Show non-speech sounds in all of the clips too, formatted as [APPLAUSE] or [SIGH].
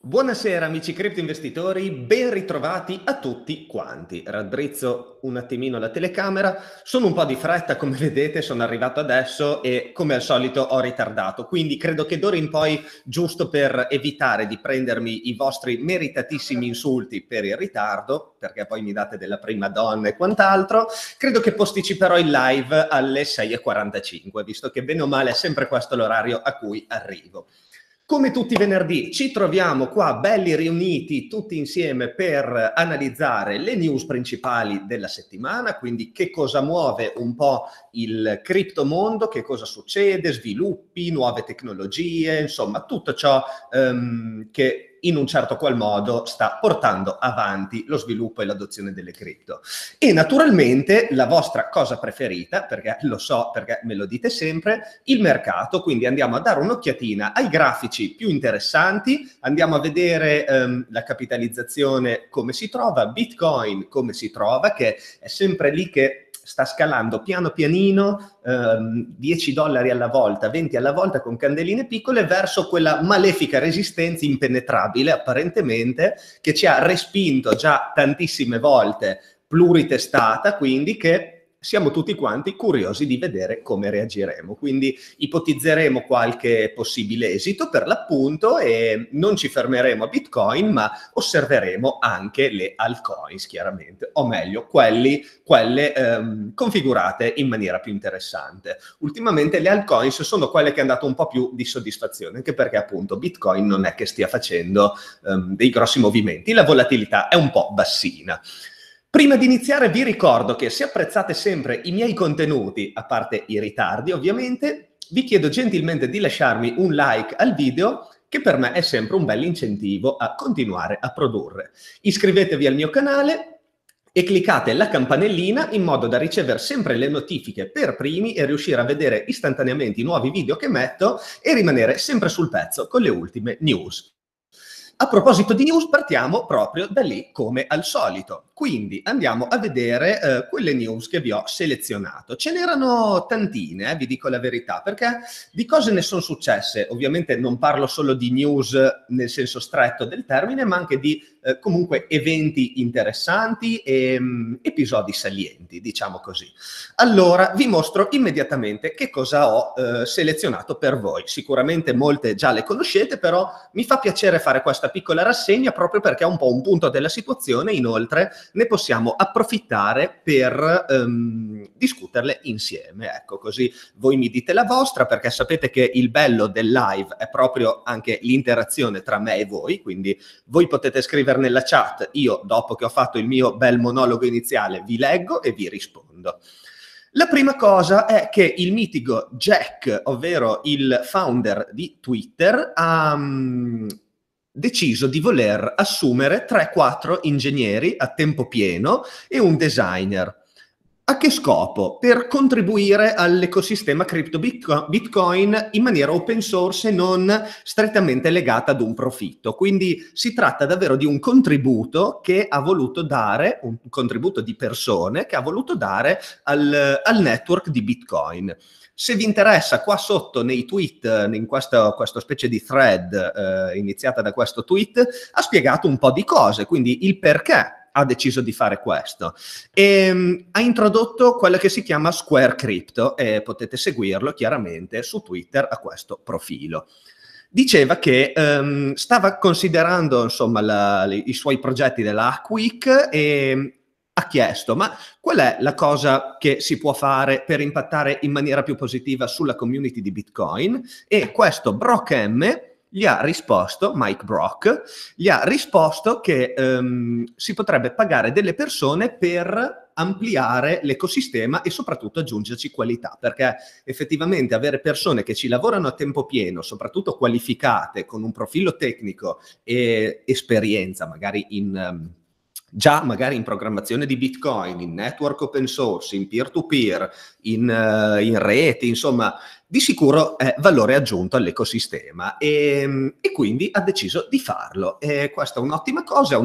Buonasera amici criptoinvestitori, ben ritrovati a tutti quanti. Raddrizzo un attimino la telecamera, sono un po' di fretta come [LAUGHS] vedete, sono arrivato adesso e come al solito ho ritardato, quindi credo che d'ora in poi, giusto per evitare di prendermi i vostri meritatissimi insulti per il ritardo, perché poi mi date della prima donna e quant'altro, credo che posticiperò il live alle 6.45, visto che bene o male è sempre questo l'orario a cui arrivo. Come tutti i venerdì ci troviamo qua belli riuniti tutti insieme per analizzare le news principali della settimana, quindi che cosa muove un po' il criptomondo, che cosa succede, sviluppi, nuove tecnologie, insomma tutto ciò ehm, che in un certo qual modo sta portando avanti lo sviluppo e l'adozione delle cripto. E naturalmente la vostra cosa preferita, perché lo so, perché me lo dite sempre, il mercato, quindi andiamo a dare un'occhiatina ai grafici più interessanti, andiamo a vedere ehm, la capitalizzazione come si trova, Bitcoin come si trova, che è sempre lì che sta scalando piano pianino ehm, 10 dollari alla volta, 20 alla volta con candeline piccole verso quella malefica resistenza impenetrabile apparentemente che ci ha respinto già tantissime volte pluritestata, quindi che siamo tutti quanti curiosi di vedere come reagiremo. Quindi ipotizzeremo qualche possibile esito per l'appunto e non ci fermeremo a Bitcoin, ma osserveremo anche le altcoins, chiaramente, o meglio, quelli, quelle ehm, configurate in maniera più interessante. Ultimamente le altcoins sono quelle che hanno dato un po' più di soddisfazione, anche perché appunto Bitcoin non è che stia facendo ehm, dei grossi movimenti, la volatilità è un po' bassina. Prima di iniziare vi ricordo che se apprezzate sempre i miei contenuti, a parte i ritardi ovviamente, vi chiedo gentilmente di lasciarmi un like al video che per me è sempre un bel incentivo a continuare a produrre. Iscrivetevi al mio canale e cliccate la campanellina in modo da ricevere sempre le notifiche per primi e riuscire a vedere istantaneamente i nuovi video che metto e rimanere sempre sul pezzo con le ultime news. A proposito di news, partiamo proprio da lì come al solito. Quindi andiamo a vedere eh, quelle news che vi ho selezionato. Ce n'erano tantine, eh, vi dico la verità, perché di cose ne sono successe. Ovviamente non parlo solo di news nel senso stretto del termine, ma anche di eh, comunque eventi interessanti e ehm, mh, episodi salienti, diciamo così. Allora, vi mostro immediatamente che cosa ho eh, selezionato per voi. Sicuramente molte già le conoscete, però mi fa piacere fare questa piccola rassegna proprio perché è un po' un punto della situazione, inoltre ne possiamo approfittare per ehm, discuterle insieme. Ecco, così voi mi dite la vostra, perché sapete che il bello del live è proprio anche l'interazione tra me e voi, quindi voi potete scrivere nella chat, io dopo che ho fatto il mio bel monologo iniziale vi leggo e vi rispondo. La prima cosa è che il mitico Jack, ovvero il founder di Twitter, ha mm, deciso di voler assumere 3-4 ingegneri a tempo pieno e un designer. A che scopo? Per contribuire all'ecosistema cripto Bitcoin in maniera open source e non strettamente legata ad un profitto. Quindi si tratta davvero di un contributo che ha voluto dare, un contributo di persone che ha voluto dare al, al network di Bitcoin. Se vi interessa, qua sotto nei tweet, in questa, questa specie di thread eh, iniziata da questo tweet, ha spiegato un po' di cose, quindi il perché ha deciso di fare questo. E, um, ha introdotto quello che si chiama Square Crypto e potete seguirlo chiaramente su Twitter a questo profilo diceva che um, stava considerando insomma, la, i suoi progetti della Hackweek e ha chiesto ma qual è la cosa che si può fare per impattare in maniera più positiva sulla community di Bitcoin e questo Brock M gli ha risposto, Mike Brock, gli ha risposto che um, si potrebbe pagare delle persone per ampliare l'ecosistema e soprattutto aggiungerci qualità, perché effettivamente avere persone che ci lavorano a tempo pieno, soprattutto qualificate, con un profilo tecnico e esperienza, magari in... Um, già magari in programmazione di Bitcoin, in network open source, in peer-to-peer, in, uh, in rete, insomma, di sicuro è eh, valore aggiunto all'ecosistema e, ehm, e quindi ha deciso di farlo. E questa è un'ottima cosa, è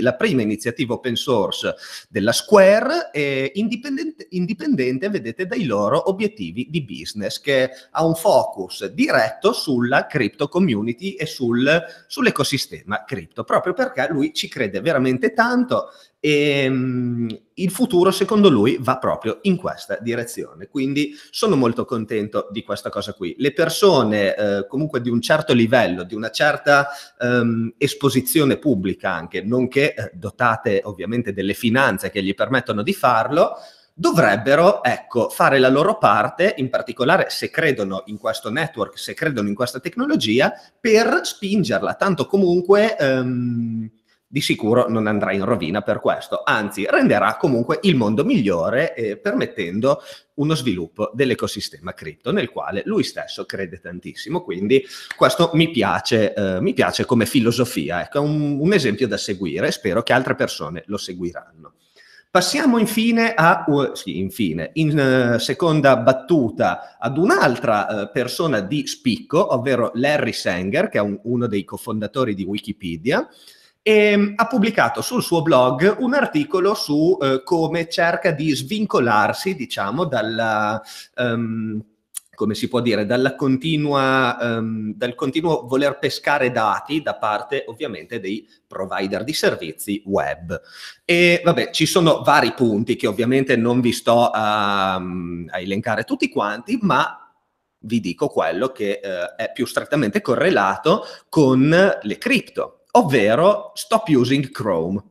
la prima iniziativa open source della Square, eh, indipendente, indipendente, vedete, dai loro obiettivi di business, che ha un focus diretto sulla crypto community e sul, sull'ecosistema cripto, proprio perché lui ci crede veramente tanto, e, ehm, il futuro, secondo lui, va proprio in questa direzione. Quindi sono molto contento di questa cosa qui. Le persone eh, comunque di un certo livello, di una certa ehm, esposizione pubblica anche, nonché eh, dotate ovviamente delle finanze che gli permettono di farlo, dovrebbero ecco, fare la loro parte, in particolare se credono in questo network, se credono in questa tecnologia, per spingerla, tanto comunque... Ehm, di sicuro non andrà in rovina per questo, anzi renderà comunque il mondo migliore eh, permettendo uno sviluppo dell'ecosistema cripto nel quale lui stesso crede tantissimo, quindi questo mi piace, eh, mi piace come filosofia, ecco, è un, un esempio da seguire, spero che altre persone lo seguiranno. Passiamo infine, a, uh, sì, infine in uh, seconda battuta, ad un'altra uh, persona di spicco, ovvero Larry Sanger, che è un, uno dei cofondatori di Wikipedia, e ehm, ha pubblicato sul suo blog un articolo su eh, come cerca di svincolarsi, diciamo, dalla... Um, ehm, come si può dire, continua, um, dal continuo voler pescare dati da parte ovviamente dei provider di servizi web. E vabbè, ci sono vari punti che ovviamente non vi sto a, a elencare tutti quanti, ma vi dico quello che eh, è più strettamente correlato con le cripto, ovvero stop using Chrome.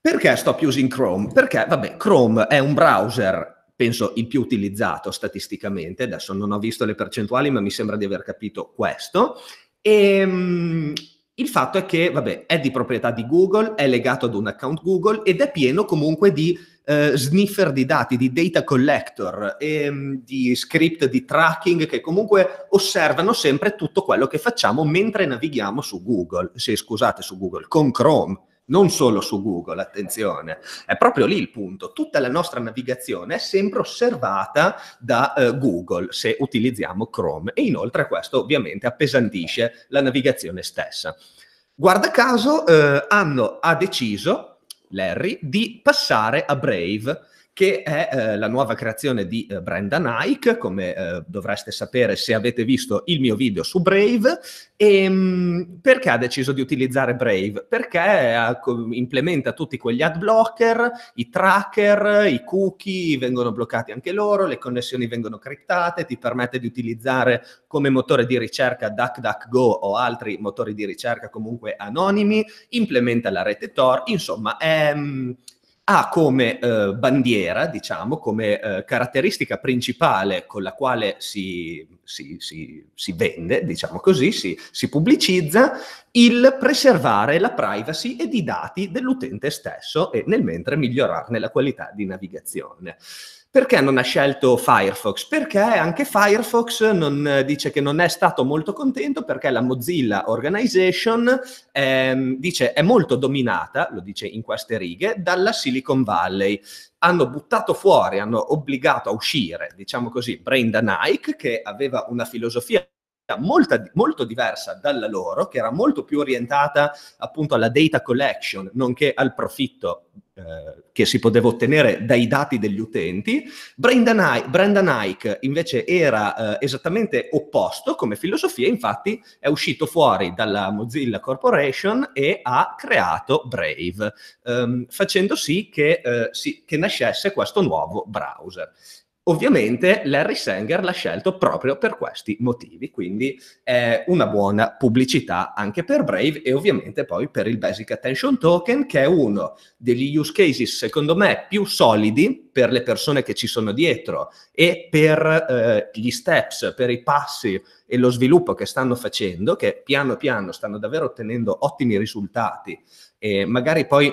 Perché stop using Chrome? Perché, vabbè, Chrome è un browser, penso, il più utilizzato statisticamente, adesso non ho visto le percentuali, ma mi sembra di aver capito questo, e, ehm, il fatto è che, vabbè, è di proprietà di Google, è legato ad un account Google ed è pieno comunque di eh, sniffer di dati, di data collector, e, ehm, di script di tracking che comunque osservano sempre tutto quello che facciamo mentre navighiamo su Google, se scusate su Google, con Chrome non solo su Google, attenzione, è proprio lì il punto, tutta la nostra navigazione è sempre osservata da eh, Google se utilizziamo Chrome e inoltre questo ovviamente appesantisce la navigazione stessa. Guarda caso eh, hanno, ha deciso Larry di passare a Brave che è eh, la nuova creazione di eh, Brenda Nike, come eh, dovreste sapere se avete visto il mio video su Brave. E, ehm, mh, perché ha deciso di utilizzare Brave? Perché eh, ha, implementa tutti quegli ad blocker, i tracker, i cookie vengono bloccati anche loro, le connessioni vengono criptate, ti permette di utilizzare come motore di ricerca DuckDuckGo o altri motori di ricerca comunque anonimi, implementa la rete Tor, insomma è... Ehm, mh, ha come eh, bandiera, diciamo, come eh, caratteristica principale con la quale si, si, si, si vende, diciamo così, si, pubblicizza, il preservare la privacy ed i dati dell'utente stesso e nel mentre migliorarne la qualità di navigazione. Perché non ha scelto Firefox? Perché anche Firefox non, eh, dice che non è stato molto contento perché la Mozilla Organization ehm, dice è molto dominata, lo dice in queste righe, dalla Silicon Valley hanno buttato fuori, hanno obbligato a uscire, diciamo così, Brenda Nike, che aveva una filosofia molta, molto diversa dalla loro, che era molto più orientata appunto alla data collection, nonché al profitto eh, che si poteva ottenere dai dati degli utenti. Brandon Nike, invece era eh, esattamente opposto come filosofia, infatti è uscito fuori dalla Mozilla Corporation e ha creato Brave, ehm, facendo sì che, eh, sì che nascesse questo nuovo browser. Ovviamente Larry Sanger l'ha scelto proprio per questi motivi, quindi è una buona pubblicità anche per Brave e ovviamente poi per il Basic Attention Token, che è uno degli use cases secondo me più solidi per le persone che ci sono dietro e per eh, gli steps, per i passi e lo sviluppo che stanno facendo, che piano piano stanno davvero ottenendo ottimi risultati e magari poi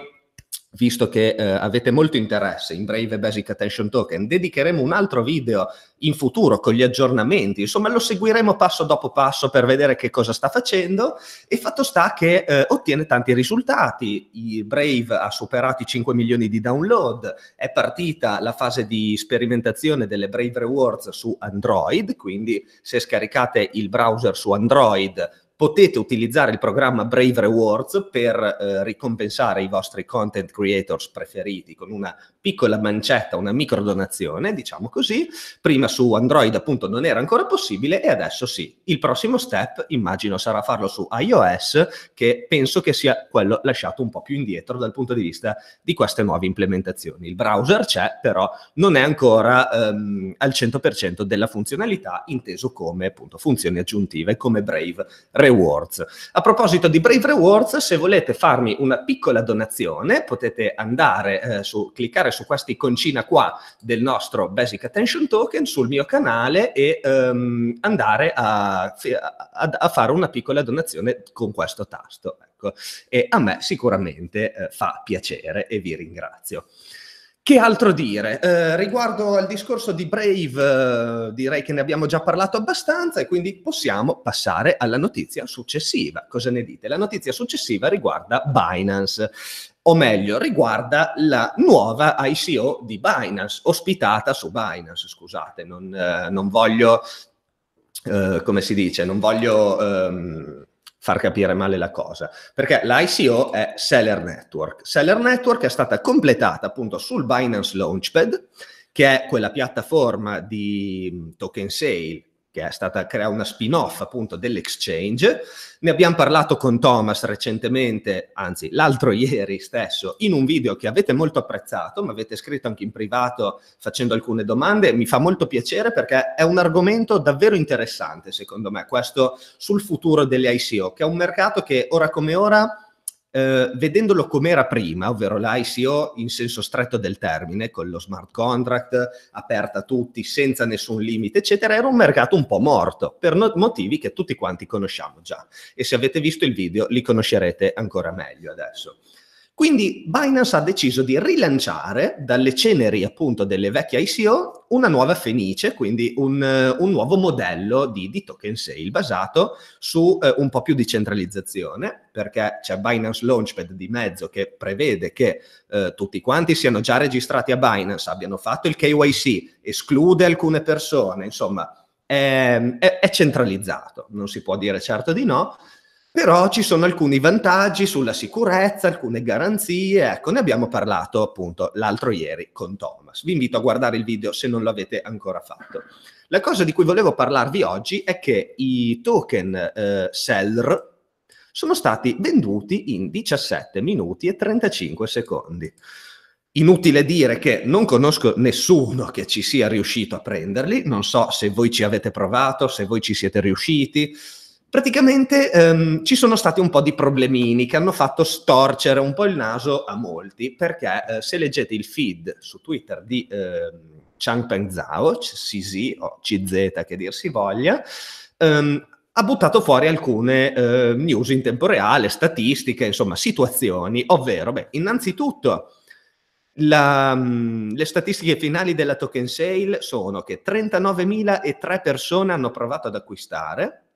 visto che eh, avete molto interesse in Brave Basic Attention Token, dedicheremo un altro video in futuro con gli aggiornamenti, insomma lo seguiremo passo dopo passo per vedere che cosa sta facendo e fatto sta che eh, ottiene tanti risultati, I Brave ha superato i 5 milioni di download, è partita la fase di sperimentazione delle Brave Rewards su Android, quindi se scaricate il browser su Android potete utilizzare il programma Brave Rewards per eh, ricompensare i vostri content creators preferiti con una piccola mancetta, una micro donazione, diciamo così. Prima su Android appunto non era ancora possibile e adesso sì. Il prossimo step immagino sarà farlo su iOS che penso che sia quello lasciato un po' più indietro dal punto di vista di queste nuove implementazioni. Il browser c'è, però non è ancora ehm, al 100% della funzionalità inteso come appunto funzioni aggiuntive come Brave Rewards Rewards. A proposito di Brave Rewards, se volete farmi una piccola donazione, potete andare eh, su, cliccare su questa iconcina qua del nostro Basic Attention Token sul mio canale e ehm, andare a, a, a, fare una piccola donazione con questo tasto. Ecco. E a me sicuramente eh, fa piacere e vi ringrazio. Che altro dire? Eh, riguardo al discorso di Brave, eh, direi che ne abbiamo già parlato abbastanza e quindi possiamo passare alla notizia successiva. Cosa ne dite? La notizia successiva riguarda Binance, o meglio, riguarda la nuova ICO di Binance, ospitata su Binance. Scusate, non, eh, non voglio, eh, come si dice, non voglio... Ehm, far capire male la cosa, perché l'ICO è Seller Network. Seller Network è stata completata appunto sul Binance Launchpad, che è quella piattaforma di mm, token sale che è stata creata una spin-off appunto dell'Exchange. Ne abbiamo parlato con Thomas recentemente, anzi l'altro [LAUGHS] ieri stesso, in un video che avete molto apprezzato, mi avete scritto anche in privato facendo alcune domande. Mi fa molto piacere perché è un argomento davvero interessante, secondo me, questo sul futuro delle ICO, che è un mercato che ora come ora eh, vedendolo era prima, ovvero l'ICO in senso stretto del termine, con lo smart contract aperto a tutti, senza nessun limite, eccetera, era un mercato un po' morto, per no- motivi che tutti quanti conosciamo già. E se avete visto il video li conoscerete ancora meglio adesso. Quindi Binance ha deciso di rilanciare dalle ceneri appunto delle vecchie ICO una nuova fenice, quindi un, eh, un nuovo modello di, di, token sale basato su eh, un po' più di centralizzazione, perché c'è Binance Launchpad di mezzo che prevede che eh, tutti quanti siano già registrati a Binance, abbiano fatto il KYC, esclude alcune persone, insomma è, è, è centralizzato, non si può dire certo di no però ci sono alcuni vantaggi sulla sicurezza, alcune garanzie, ecco, ne abbiamo parlato appunto l'altro ieri con Thomas. Vi invito a guardare il video se non l'avete ancora fatto. La cosa di cui volevo parlarvi oggi è che i token eh, SELR sono stati venduti in 17 minuti e 35 secondi. Inutile dire che non conosco nessuno che ci sia riuscito a prenderli, non so se voi ci avete provato, se voi ci siete riusciti, praticamente ehm, ci sono stati un po' di problemini che hanno fatto storcere un po' il naso a molti, perché eh, se leggete il feed su Twitter di ehm, Changpeng Zhao, CZ o CZ che dir si voglia, ehm, ha buttato fuori alcune eh, news in tempo reale, statistiche, insomma, situazioni, ovvero, beh, innanzitutto... La, mm, le statistiche finali della token sale sono che 39.003 persone hanno provato ad acquistare,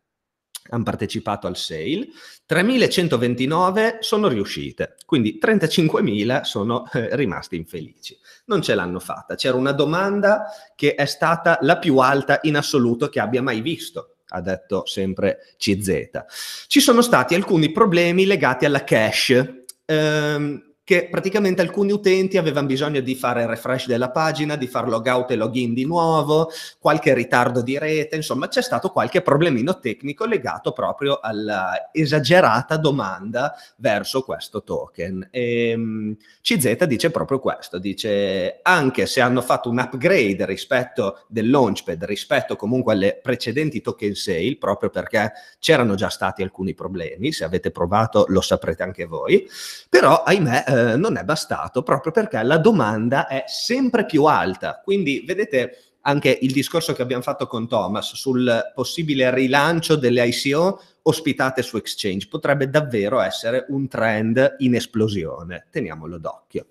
hanno partecipato al sale, 3.129 sono riuscite, quindi 35.000 sono eh, rimasti infelici. Non ce l'hanno fatta, c'era una domanda che è stata la più alta in assoluto che abbia mai visto ha detto sempre CZ. Ci sono stati alcuni problemi legati alla cache. Ehm, che praticamente alcuni utenti avevano bisogno di fare il refresh della pagina, di fare logout e login di nuovo, qualche ritardo di rete, insomma c'è stato qualche problemino tecnico legato proprio alla esagerata domanda verso questo token. E, ehm, CZ dice proprio questo, dice anche se hanno fatto un upgrade rispetto del launchpad, rispetto comunque alle precedenti token sale, proprio perché c'erano già stati alcuni problemi, se avete provato lo saprete anche voi, però ahimè eh, non è bastato proprio perché la domanda è sempre più alta. Quindi vedete anche il discorso che abbiamo fatto con Thomas sul possibile rilancio delle ICO ospitate su Exchange potrebbe davvero essere un trend in esplosione. Teniamolo d'occhio.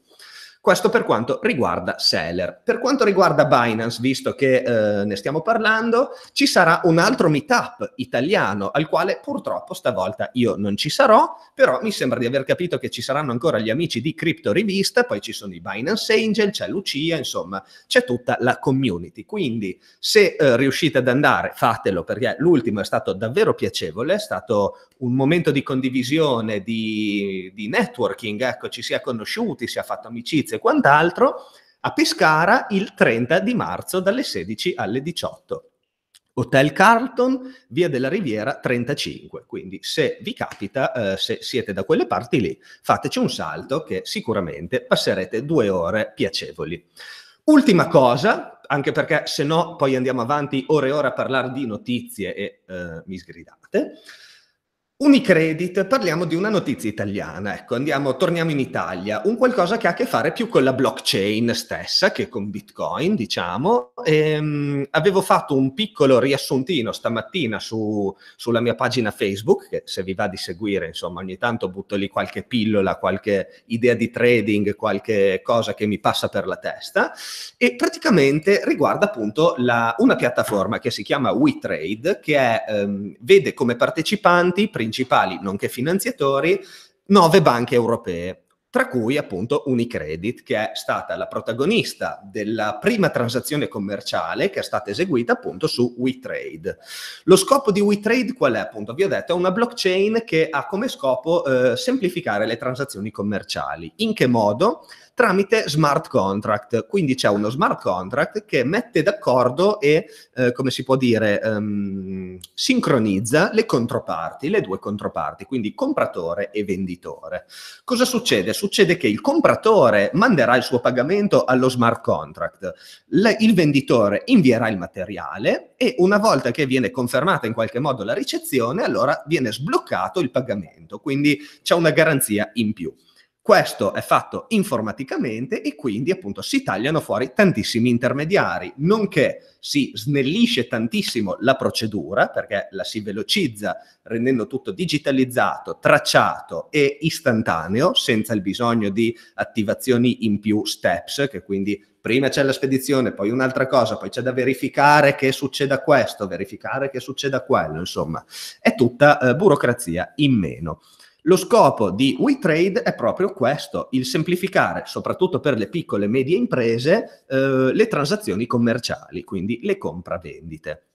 Questo per quanto riguarda Seller. Per quanto riguarda Binance, visto che eh, ne stiamo parlando, ci sarà un altro meetup italiano al quale purtroppo stavolta io non ci sarò, però mi sembra di aver capito che ci saranno ancora gli amici di Crypto Rivista, poi ci sono i Binance Angel, c'è Lucia, insomma, c'è tutta la community. Quindi se eh, riuscite ad andare, fatelo perché l'ultimo è stato davvero piacevole, è stato un momento di condivisione, di, di networking, ecco, ci si è conosciuti, si è fatto amicizia edilizia e quant'altro, a Pescara il 30 di marzo dalle 16 alle 18. Hotel Carlton, via della Riviera 35. Quindi se vi capita, eh, se siete da quelle parti lì, fateci un salto che sicuramente passerete due ore piacevoli. Ultima cosa, anche perché se no poi andiamo avanti ore e ore a parlare di notizie e eh, mi sgridate. Unicredit, parliamo di una notizia italiana, ecco, andiamo, torniamo in Italia, un qualcosa che ha a che fare più con la blockchain stessa che con Bitcoin, diciamo. E, ehm, avevo fatto un piccolo riassuntino stamattina su, sulla mia pagina Facebook, che se vi va di seguire, insomma, ogni tanto butto lì qualche pillola, qualche idea di trading, qualche cosa che mi passa per la testa, e praticamente riguarda appunto la, una piattaforma che si chiama WeTrade, che è, ehm, vede come partecipanti principali principali, nonché finanziatori, nove banche europee, tra cui appunto Unicredit, che è stata la protagonista della prima transazione commerciale che è stata eseguita appunto su WeTrade. Lo scopo di WeTrade qual è? Appunto, vi ho detto, è una blockchain che ha come scopo eh, semplificare le transazioni commerciali. In che modo? tramite smart contract. Quindi c'è uno smart contract che mette d'accordo e, eh, come si può dire, ehm, sincronizza le controparti, le due controparti, quindi compratore e venditore. Cosa succede? Succede che il compratore manderà il suo pagamento allo smart contract, le, il venditore invierà il materiale e una volta che viene confermata in qualche modo la ricezione, allora viene sbloccato il pagamento, quindi c'è una garanzia in più. Questo è fatto informaticamente e quindi appunto si tagliano fuori tantissimi intermediari, nonché si snellisce tantissimo la procedura perché la si velocizza rendendo tutto digitalizzato, tracciato e istantaneo senza il bisogno di attivazioni in più steps che quindi prima c'è la spedizione, poi un'altra cosa, poi c'è da verificare che succeda questo, verificare che succeda quello, insomma è tutta eh, burocrazia in meno. Lo scopo di WeTrade è proprio questo, il semplificare, soprattutto per le piccole e medie imprese, eh, le transazioni commerciali, quindi le compravendite.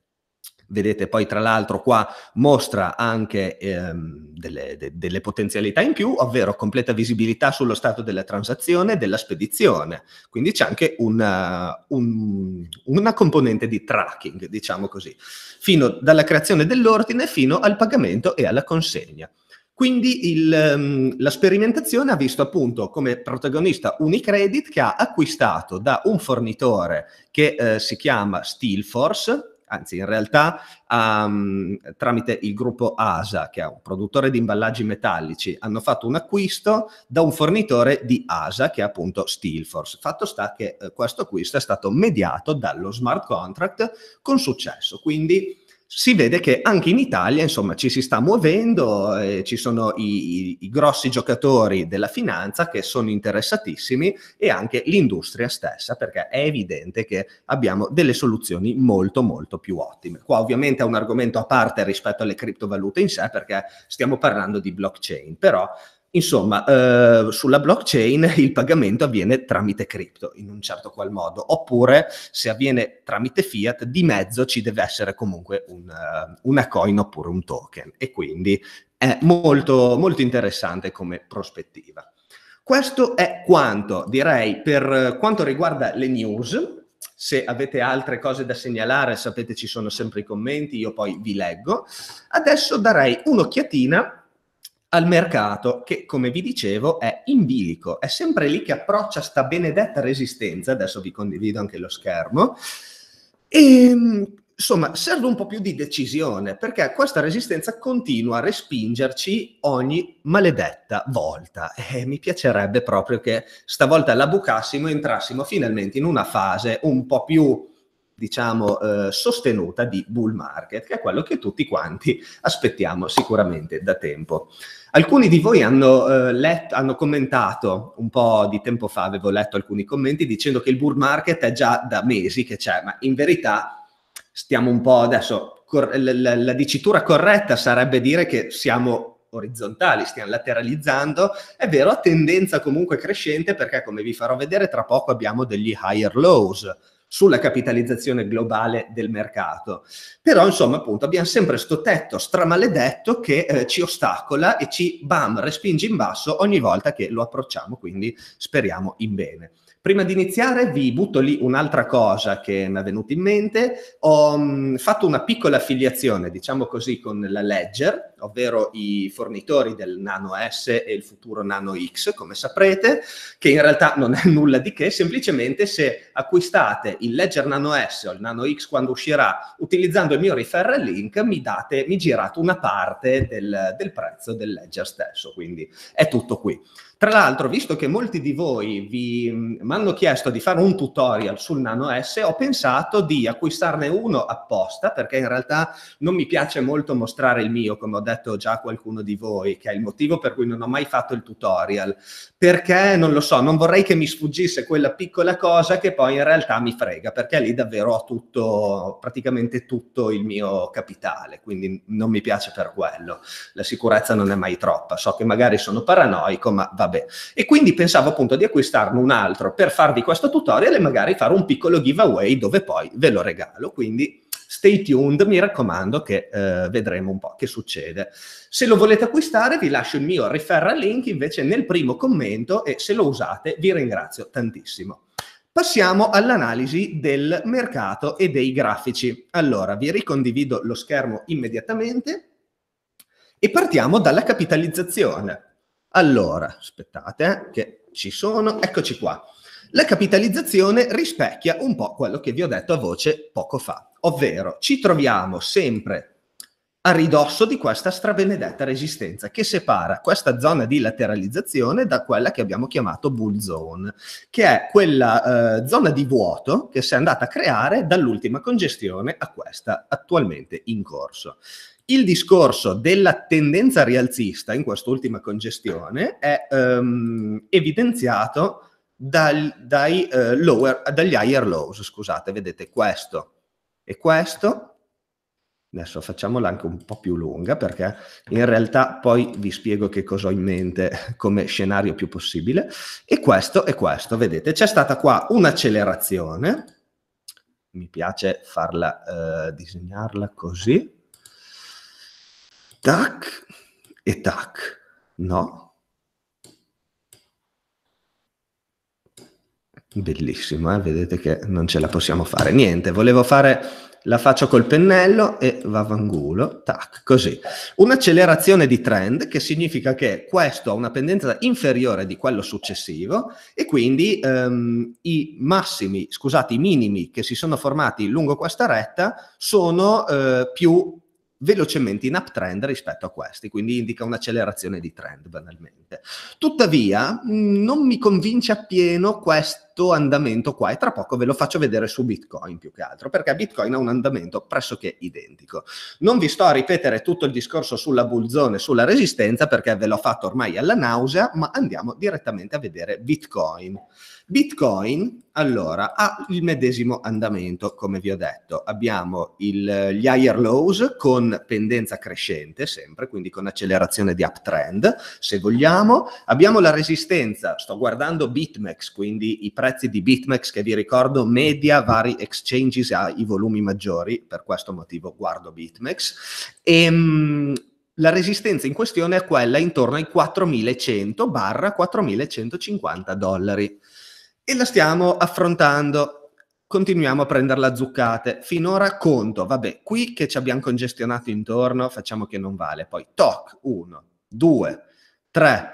Vedete poi tra l'altro qua mostra anche ehm, delle, de, delle, potenzialità in più, ovvero completa visibilità sullo stato della transazione e della spedizione. Quindi c'è anche una, un, una componente di tracking, diciamo così, fino dalla creazione dell'ordine fino al pagamento e alla consegna. Quindi il, um, la sperimentazione ha visto appunto come protagonista Unicredit che ha acquistato da un fornitore che eh, si chiama Steelforce, anzi in realtà um, tramite il gruppo ASA, che è un produttore di imballaggi metallici, hanno fatto un acquisto da un fornitore di ASA, che è appunto Steelforce. Fatto sta che eh, questo acquisto è stato mediato dallo smart contract con successo, quindi si vede che anche in Italia insomma, ci si sta muovendo, eh, ci sono i, i, i, grossi giocatori della finanza che sono interessatissimi e anche l'industria stessa, perché è evidente che abbiamo delle soluzioni molto molto più ottime. Qua ovviamente è un argomento a parte rispetto alle criptovalute in sé, perché stiamo parlando di blockchain, però Insomma, eh, sulla blockchain [LAUGHS] il pagamento avviene tramite cripto in un certo qual modo, oppure se avviene tramite fiat, di mezzo ci deve essere comunque un, eh, una coin oppure un token e quindi è molto, molto interessante come prospettiva. Questo è quanto, direi, per quanto riguarda le news. Se avete altre cose da segnalare, sapete ci sono sempre i commenti, io poi vi leggo. Adesso darei un'occhiatina al mercato che, come vi dicevo, è in bilico, è sempre lì che approccia sta benedetta resistenza, adesso vi condivido anche lo schermo, e insomma serve un po' più di decisione perché questa resistenza continua a respingerci ogni maledetta volta e eh, mi piacerebbe proprio che stavolta la bucassimo e entrassimo finalmente in una fase un po' più diciamo, eh, sostenuta di bull market, che è quello che tutti quanti aspettiamo sicuramente da tempo. Alcuni di voi hanno, eh, letto, hanno commentato un po' di tempo fa, avevo letto alcuni commenti dicendo che il bull market è già da mesi che c'è, ma in verità stiamo un po' adesso, cor- la, la, la dicitura corretta sarebbe dire che siamo orizzontali, stiamo lateralizzando, è vero, a tendenza comunque crescente perché come vi farò vedere tra poco abbiamo degli higher lows, sulla capitalizzazione globale del mercato. Però, insomma, appunto, abbiamo sempre questo tetto stramaledetto che eh, ci ostacola e ci, bam, respinge in basso ogni volta che lo approcciamo, quindi speriamo in bene. Prima di iniziare vi butto lì un'altra cosa che mi è venuta in mente. Ho mh, mm, fatto una piccola affiliazione, diciamo così, con la Ledger, ovvero i fornitori del Nano S e il futuro Nano X, come saprete, che in realtà non è [LAUGHS] nulla di che, semplicemente se acquistate il Ledger Nano S o il Nano X quando uscirà utilizzando il mio referral link, mi, date, mi girate una parte del, del prezzo del Ledger stesso, quindi è tutto qui. Tra l'altro, visto che molti di voi mi mm, hanno chiesto di fare un tutorial sul Nano S, ho pensato di acquistarne uno apposta perché in realtà non mi piace molto mostrare il mio, come ho detto già a qualcuno di voi, che è il motivo per cui non ho mai fatto il tutorial. Perché non lo so, non vorrei che mi sfuggisse quella piccola cosa che poi in realtà mi frega, perché lì davvero ho tutto, praticamente tutto il mio capitale, quindi non mi piace per quello. La sicurezza non è mai troppa. So che magari sono paranoico, ma va vabbè. E quindi pensavo appunto di acquistarne un altro per farvi questo tutorial e magari fare un piccolo giveaway dove poi ve lo regalo. Quindi stay tuned, mi raccomando che eh, vedremo un po' che succede. Se lo volete acquistare vi lascio il mio referral link invece nel primo commento e se lo usate vi ringrazio tantissimo. Passiamo all'analisi del mercato e dei grafici. Allora, vi ricondivido lo schermo immediatamente e partiamo dalla capitalizzazione. Allora, aspettate, eh, che ci sono, eccoci qua. La capitalizzazione rispecchia un po' quello che vi ho detto a voce poco fa, ovvero ci troviamo sempre a ridosso di questa strabenedetta resistenza che separa questa zona di lateralizzazione da quella che abbiamo chiamato bull zone, che è quella eh, zona di vuoto che si è andata a creare dall'ultima congestione a questa attualmente in corso. Il discorso della tendenza rialzista in quest'ultima congestione è um, evidenziato dal, dai, uh, lower, dagli higher lows, scusate, vedete questo e questo. Adesso facciamola anche un po' più lunga perché in realtà poi vi spiego che cosa ho in mente [LAUGHS] come scenario più possibile. E questo e questo, vedete, c'è stata qua un'accelerazione. Mi piace farla, eh, disegnarla così tac e tac, No. Bellissimo, eh? vedete che non ce la possiamo fare. Niente, volevo fare la faccio col pennello e vavangulo, tac, così. Un'accelerazione di trend che significa che questo ha una pendenza inferiore di quello successivo e quindi ehm, i massimi, scusate, i minimi che si sono formati lungo questa retta sono eh, più velocemente in uptrend rispetto a questi, quindi indica un'accelerazione di trend banalmente. Tuttavia mm, non mi convince appieno questo andamento qua e tra poco ve lo faccio vedere su Bitcoin più che altro, perché Bitcoin ha un andamento pressoché identico. Non vi sto a ripetere tutto il discorso sulla bullzone, sulla resistenza, perché ve l'ho fatto ormai alla nausea, ma andiamo direttamente a vedere Bitcoin. Bitcoin, allora, ha il medesimo andamento, come vi ho detto. Abbiamo il, gli higher lows con pendenza crescente, sempre, quindi con accelerazione di uptrend, se vogliamo. Abbiamo la resistenza, sto guardando BitMEX, quindi i prezzi di BitMEX che vi ricordo media vari exchanges ha i volumi maggiori, per questo motivo guardo BitMEX. E, ehm, la resistenza in questione è quella intorno ai 4.100 4150 dollari e la stiamo affrontando. Continuiamo a prenderla a zuccate. Finora conto, vabbè, qui che ci abbiamo congestionato intorno, facciamo che non vale. Poi toc, 1, 2, 3,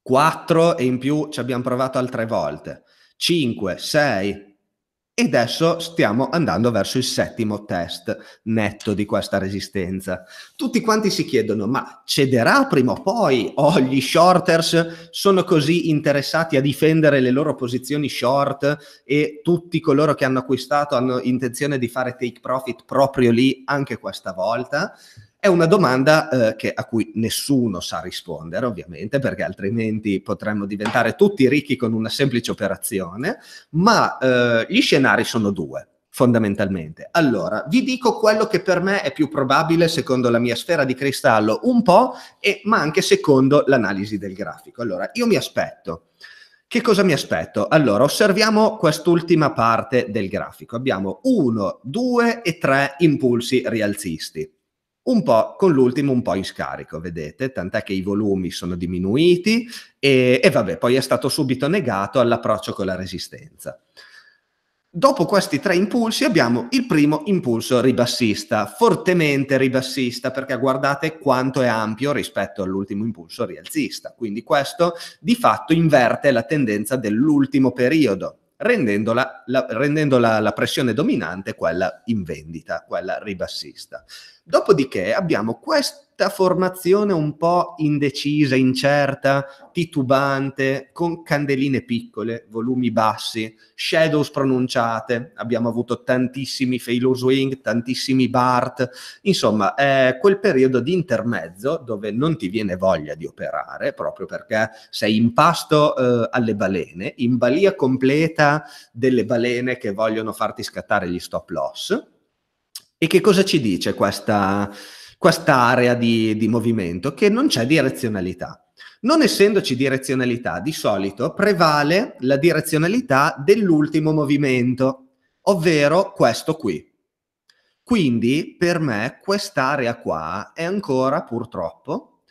4 e in più ci abbiamo provato altre volte. 5, 6, e adesso stiamo andando verso il settimo test netto di questa resistenza. Tutti quanti si chiedono, ma cederà prima o poi? O oh, gli shorters sono così interessati a difendere le loro posizioni short e tutti coloro che hanno acquistato hanno intenzione di fare take profit proprio lì anche questa volta? È una domanda eh, che, a cui nessuno sa rispondere, ovviamente, perché altrimenti potremmo diventare tutti ricchi con una semplice operazione, ma eh, gli scenari sono due fondamentalmente. Allora, vi dico quello che per me è più probabile secondo la mia sfera di cristallo un po', e, ma anche secondo l'analisi del grafico. Allora, io mi aspetto. Che cosa mi aspetto? Allora, osserviamo quest'ultima parte del grafico. Abbiamo 1, 2 e 3 impulsi rialzisti un po' con l'ultimo un po' in scarico, vedete, tant'è che i volumi sono diminuiti e, e vabbè, poi è stato subito negato all'approccio con la resistenza. Dopo questi tre impulsi abbiamo il primo impulso ribassista, fortemente ribassista, perché guardate quanto è ampio rispetto all'ultimo impulso rialzista. Quindi questo di fatto inverte la tendenza dell'ultimo periodo, rendendola, la, rendendo la, pressione dominante quella in vendita, quella ribassista. Dopodiché abbiamo questo certa formazione un po' indecisa, incerta, titubante, con candeline piccole, volumi bassi, shadows pronunciate. Abbiamo avuto tantissimi fail swing, tantissimi Bart. Insomma, è quel periodo di intermezzo dove non ti viene voglia di operare proprio perché sei in pasto eh, alle balene, in balia completa delle balene che vogliono farti scattare gli stop loss. E che cosa ci dice questa quest'area di, di movimento, che non c'è direzionalità. Non essendoci direzionalità, di solito prevale la direzionalità dell'ultimo movimento, ovvero questo qui. Quindi per me quest'area qua è ancora purtroppo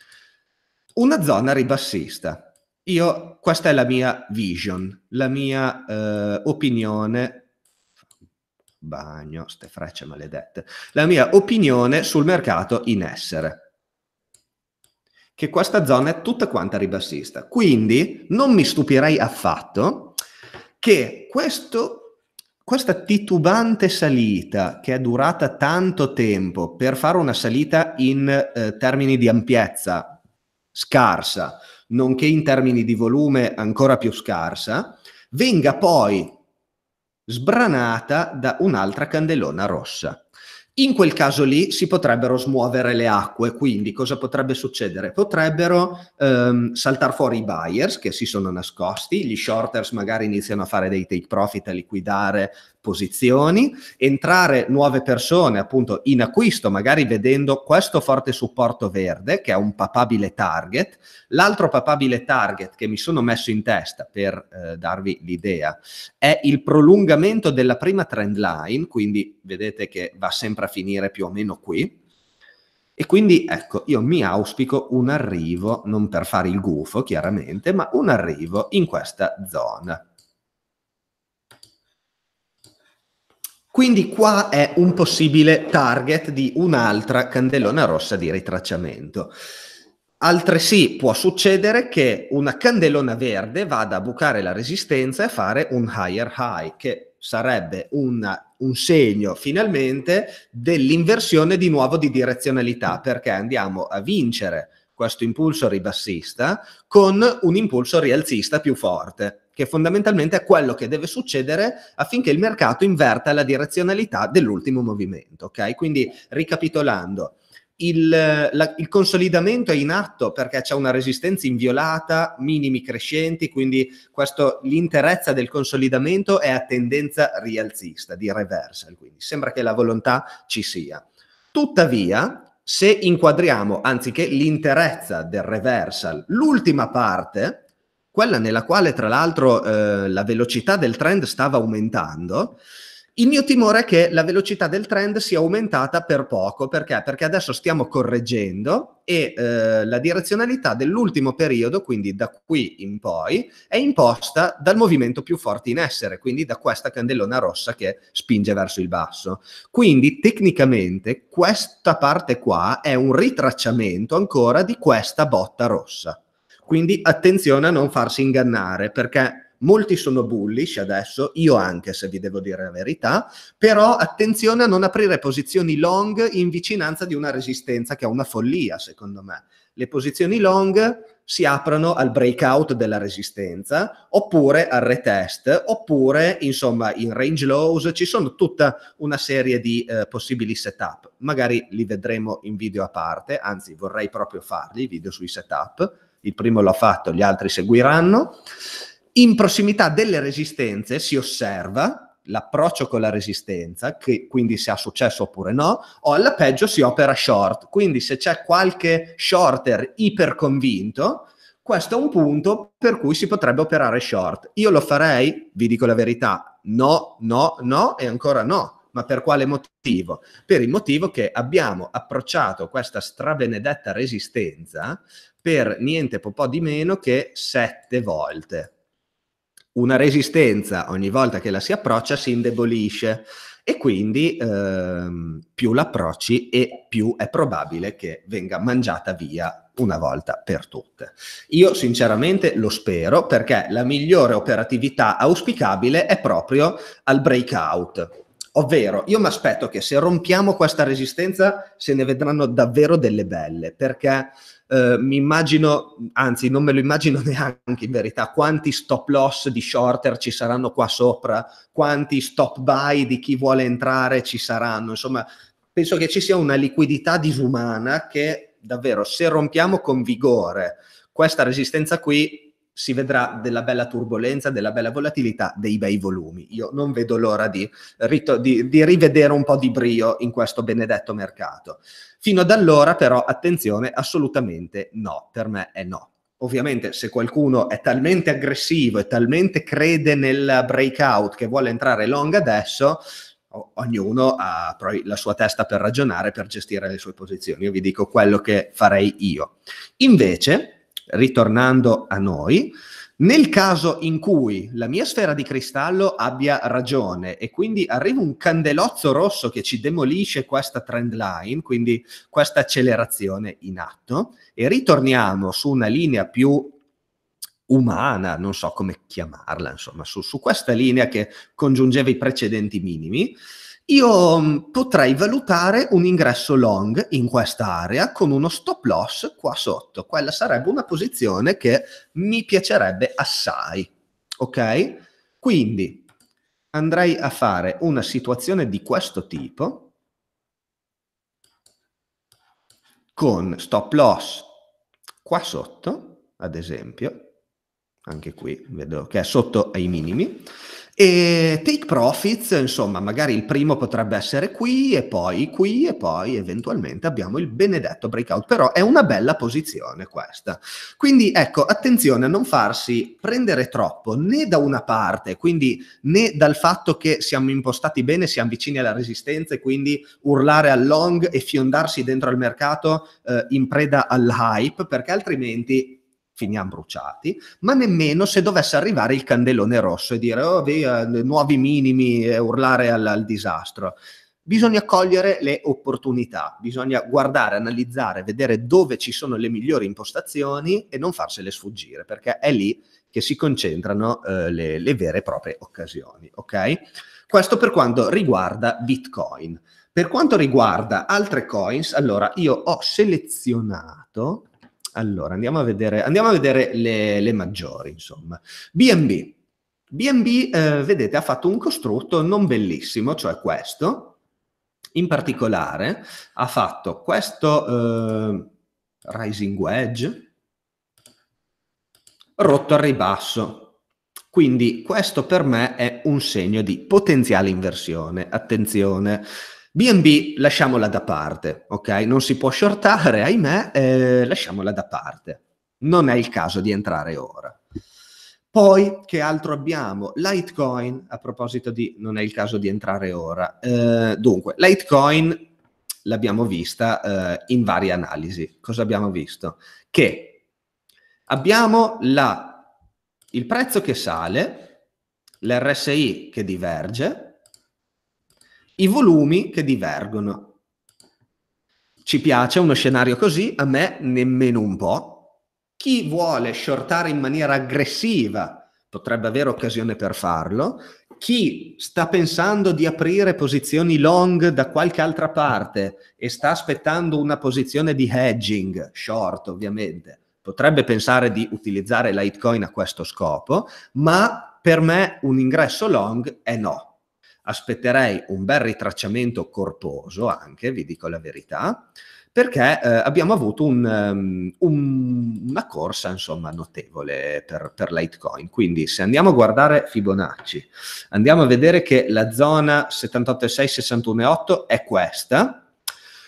una zona ribassista. Io, questa è la mia vision, la mia eh, opinione bagno, ste frecce maledette, la mia opinione sul mercato in essere. Che questa zona è tutta quanta ribassista. Quindi non mi stupirei affatto che questo questa titubante salita che è durata tanto tempo per fare una salita in eh, termini di ampiezza scarsa, nonché in termini di volume ancora più scarsa, venga poi sbranata da un'altra candelona rossa. In quel caso lì si potrebbero smuovere le acque, quindi cosa potrebbe succedere? Potrebbero ehm, saltare fuori i buyers che si sono nascosti, gli shorters magari iniziano a fare dei take profit, a liquidare posizioni, entrare nuove persone appunto in acquisto, magari vedendo questo forte supporto verde che è un papabile target, l'altro papabile target che mi sono messo in testa per eh, darvi l'idea è il prolungamento della prima trend line, quindi vedete che va sempre a finire più o meno qui, e quindi ecco, io mi auspico un arrivo, non per fare il gufo chiaramente, ma un arrivo in questa zona. Quindi qua è un possibile target di un'altra candelona rossa di ritracciamento. Altresì può succedere che una candelona verde vada a bucare la resistenza e fare un higher high, che sarebbe una, un segno finalmente dell'inversione di nuovo di direzionalità, perché andiamo a vincere questo impulso ribassista con un impulso rialzista più forte che fondamentalmente è quello che deve succedere affinché il mercato inverta la direzionalità dell'ultimo movimento. Okay? Quindi ricapitolando, il, la, il, consolidamento è in atto perché c'è una resistenza inviolata, minimi crescenti, quindi questo, l'interezza del consolidamento è a tendenza rialzista, di reversal, quindi sembra che la volontà ci sia. Tuttavia, se inquadriamo anziché l'interezza del reversal, l'ultima parte, quella nella quale tra l'altro eh, la velocità del trend stava aumentando, il mio timore è che la velocità del trend sia aumentata per poco, perché? Perché adesso stiamo correggendo e eh, la direzionalità dell'ultimo periodo, quindi da qui in poi, è imposta dal movimento più forte in essere, quindi da questa candelona rossa che spinge verso il basso. Quindi tecnicamente questa parte qua è un ritracciamento ancora di questa botta rossa. Quindi attenzione a non farsi ingannare perché molti sono bullish adesso, io anche se vi devo dire la verità, però attenzione a non aprire posizioni long in vicinanza di una resistenza che è una follia secondo me. Le posizioni long si aprono al breakout della resistenza oppure al retest oppure insomma in range lows ci sono tutta una serie di eh, possibili setup magari li vedremo in video a parte anzi vorrei proprio farli video sui setup il primo l'ha fatto, gli altri seguiranno. In prossimità delle resistenze si osserva l'approccio con la resistenza, che, quindi se ha successo oppure no, o alla peggio si opera short, quindi se c'è qualche shorter iperconvinto, questo è un punto per cui si potrebbe operare short. Io lo farei, vi dico la verità, no, no, no e ancora no. Ma per quale motivo? Per il motivo che abbiamo approcciato questa strabenedetta resistenza per niente po', di meno che 7 volte. Una resistenza ogni volta che la si approccia si indebolisce e quindi ehm, più l'approcci e più è probabile che venga mangiata via una volta per tutte. Io sinceramente lo spero perché la migliore operatività auspicabile è proprio al breakout. Ovvero, io mi aspetto che se rompiamo questa resistenza se ne vedranno davvero delle belle, perché eh, mi immagino, anzi non me lo immagino [LAUGHS] neanche in verità, quanti stop loss di shorter ci saranno qua sopra, quanti stop buy di chi vuole entrare ci saranno, insomma penso che ci sia una liquidità disumana che davvero se rompiamo con vigore questa resistenza qui si vedrà della bella turbolenza, della bella volatilità, dei bei volumi. Io non vedo l'ora di, di, di rivedere un po' di brio in questo benedetto mercato. Fino ad allora però, attenzione, assolutamente no, per me è no. Ovviamente se qualcuno è talmente aggressivo e talmente crede nel breakout che vuole entrare long adesso, ognuno ha la sua testa per ragionare, per gestire le sue posizioni. Io vi dico quello che farei io. Invece, ritornando a noi, nel caso in cui la mia sfera di cristallo abbia ragione e quindi arriva un candelozzo rosso che ci demolisce questa trend line, quindi questa accelerazione in atto, e ritorniamo su una linea più umana, non so come chiamarla, insomma, su, su questa linea che congiungeva i precedenti minimi, io mm, potrei valutare un ingresso long in questa area con uno stop loss qua sotto. Quella sarebbe una posizione che mi piacerebbe assai. Ok? Quindi andrei a fare una situazione di questo tipo con stop loss qua sotto, ad esempio, anche qui vedo che è sotto ai minimi, e take profits, insomma, magari il primo potrebbe essere qui e poi qui e poi eventualmente abbiamo il benedetto breakout, però è una bella posizione questa. Quindi ecco, attenzione a non farsi prendere troppo né da una parte, quindi né dal fatto che siamo impostati bene, siamo vicini alla resistenza e quindi urlare al long e fiondarsi dentro al mercato eh, in preda hype, perché altrimenti finiamo bruciati, ma nemmeno se dovesse arrivare il candelone rosso e dire oh, via, nuovi minimi e urlare al, al disastro. Bisogna cogliere le opportunità, bisogna guardare, analizzare, vedere dove ci sono le migliori impostazioni e non farsele sfuggire, perché è lì che si concentrano eh, le, le, vere e proprie occasioni. Okay? Questo per quanto riguarda Bitcoin. Per quanto riguarda altre coins, allora io ho selezionato allora, andiamo a vedere, andiamo a vedere le, le maggiori, insomma. BNB. BNB, eh, vedete, ha fatto un costrutto non bellissimo, cioè questo. In particolare ha fatto questo eh, rising wedge rotto al ribasso. Quindi questo per me è un segno di potenziale inversione. Attenzione, BNB lasciamola da parte, ok? Non si può shortare, ahimè, eh, lasciamola da parte. Non è il caso di entrare ora. Poi, che altro abbiamo? Litecoin, a proposito di non è il caso di entrare ora. Eh, dunque, Litecoin l'abbiamo vista eh, in varie analisi. Cosa abbiamo visto? Che abbiamo la, il prezzo che sale, l'RSI che diverge, i volumi che divergono. Ci piace uno scenario così? A me nemmeno un po'. Chi vuole shortare in maniera aggressiva potrebbe avere occasione per farlo. Chi sta pensando di aprire posizioni long da qualche altra parte e sta aspettando una posizione di hedging, short ovviamente, potrebbe pensare di utilizzare Litecoin a questo scopo, ma per me un ingresso long è no aspetterei un bel ritracciamento corposo anche, vi dico la verità, perché eh, abbiamo avuto un, um, una corsa insomma notevole per, per Litecoin. Quindi se andiamo a guardare Fibonacci, andiamo a vedere che la zona 78.6618 è questa,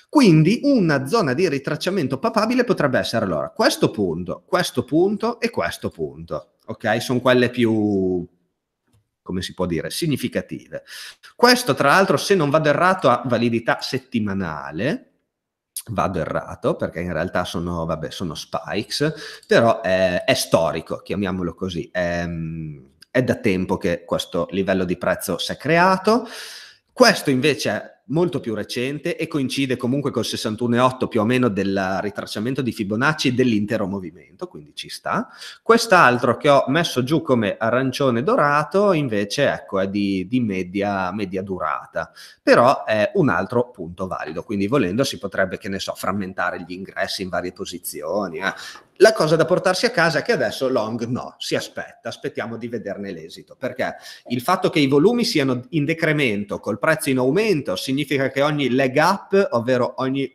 quindi una zona di ritracciamento papabile potrebbe essere allora questo punto, questo punto e questo punto. Ok, sono quelle più, come si può dire, significative. Questo, tra l'altro, se non vado errato, ha validità settimanale, vado errato perché in realtà sono, vabbè, sono spikes, però è, è storico, chiamiamolo così, è, ehm, è da tempo che questo livello di prezzo si è creato. Questo invece molto più recente e coincide comunque col 61,8 più o meno del ritracciamento di Fibonacci dell'intero movimento, quindi ci sta. Quest'altro che ho messo giù come arancione dorato invece ecco, è di, di media, media, durata, però è un altro punto valido, quindi volendo si potrebbe, che ne so, frammentare gli ingressi in varie posizioni, eh. La cosa da portarsi a casa è che adesso Long no, si aspetta, aspettiamo di vederne l'esito, perché il fatto che i volumi siano in decremento col prezzo in aumento significa che ogni leg up, ovvero ogni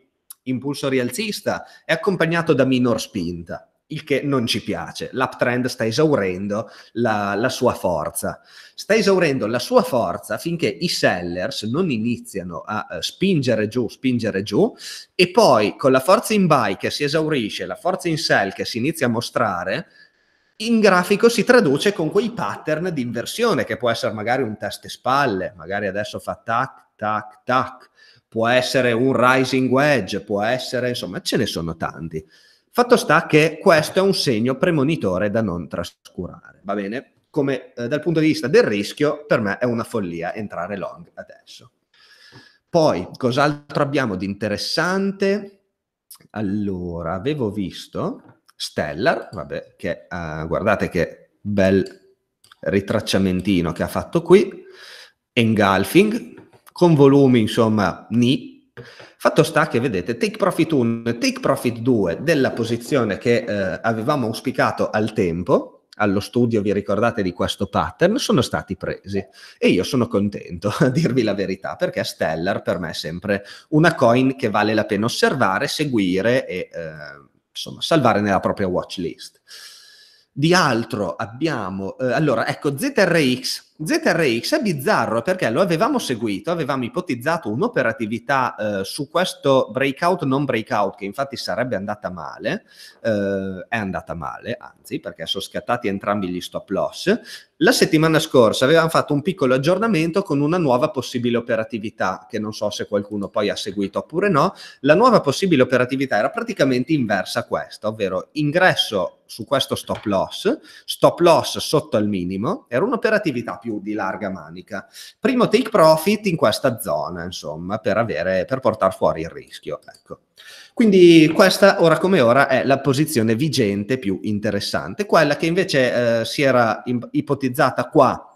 impulso rialzista, è accompagnato da minor spinta il che non ci piace. L'uptrend sta esaurendo la, la, sua forza. Sta esaurendo la sua forza finché i sellers non iniziano a eh, spingere giù, spingere giù e poi con la forza in buy che si esaurisce, la forza in sell che si inizia a mostrare, in grafico si traduce con quei pattern di inversione che può essere magari un test e spalle, magari adesso fa tac, tac, tac, può essere un rising wedge, può essere, insomma, ce ne sono tanti. Fatto sta che questo è un segno premonitore da non trascurare, va bene? Come eh, dal punto di vista del rischio, per me è una follia entrare long adesso. Poi, cos'altro abbiamo di interessante? Allora, avevo visto Stellar, vabbè, che eh, guardate che bel ritracciamentino che ha fatto qui, engulfing, con volumi, insomma, ni, Fatto sta che vedete take profit 1 e take profit 2 della posizione che eh, avevamo auspicato al tempo, allo studio vi ricordate di questo pattern, sono stati presi e io sono contento a dirvi la verità perché Stellar per me è sempre una coin che vale la pena osservare, seguire e eh, insomma salvare nella propria watch list. Di altro abbiamo, eh, allora ecco ZRX ZRX è bizzarro perché lo avevamo seguito, avevamo ipotizzato un'operatività eh, su questo breakout non breakout che infatti sarebbe andata male, eh, è andata male anzi perché sono scattati entrambi gli stop loss. La settimana scorsa avevamo fatto un piccolo aggiornamento con una nuova possibile operatività che non so se qualcuno poi ha seguito oppure no. La nuova possibile operatività era praticamente inversa a questa, ovvero ingresso su questo stop loss, stop loss sotto al minimo, era un'operatività più di larga manica. Primo take profit in questa zona, insomma, per, avere, per portare fuori il rischio. Ecco. Quindi questa, ora come ora, è la posizione vigente più interessante. Quella che invece eh, si era ipotizzata qua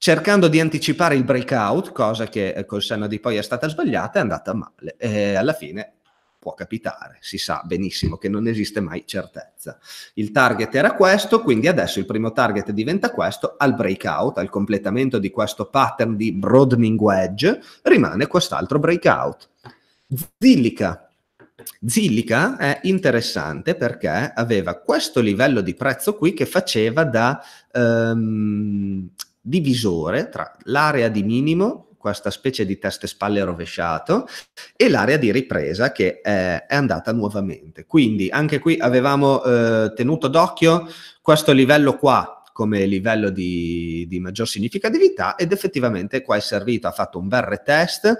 cercando di anticipare il breakout, cosa che eh, col senno di poi è stata sbagliata, è andata male. E alla fine può capitare, si sa benissimo che non esiste mai certezza. Il target era questo, quindi adesso il primo target diventa questo, al breakout, al completamento di questo pattern di broadening wedge, rimane quest'altro breakout. Zillica, Zillica è interessante perché aveva questo livello di prezzo qui che faceva da ehm, divisore tra l'area di minimo questa specie di testa spalle rovesciato, e l'area di ripresa che è, è andata nuovamente. Quindi anche qui avevamo eh, tenuto d'occhio questo livello qua come livello di, di maggior significatività ed effettivamente qua è servito, ha fatto un bel retest,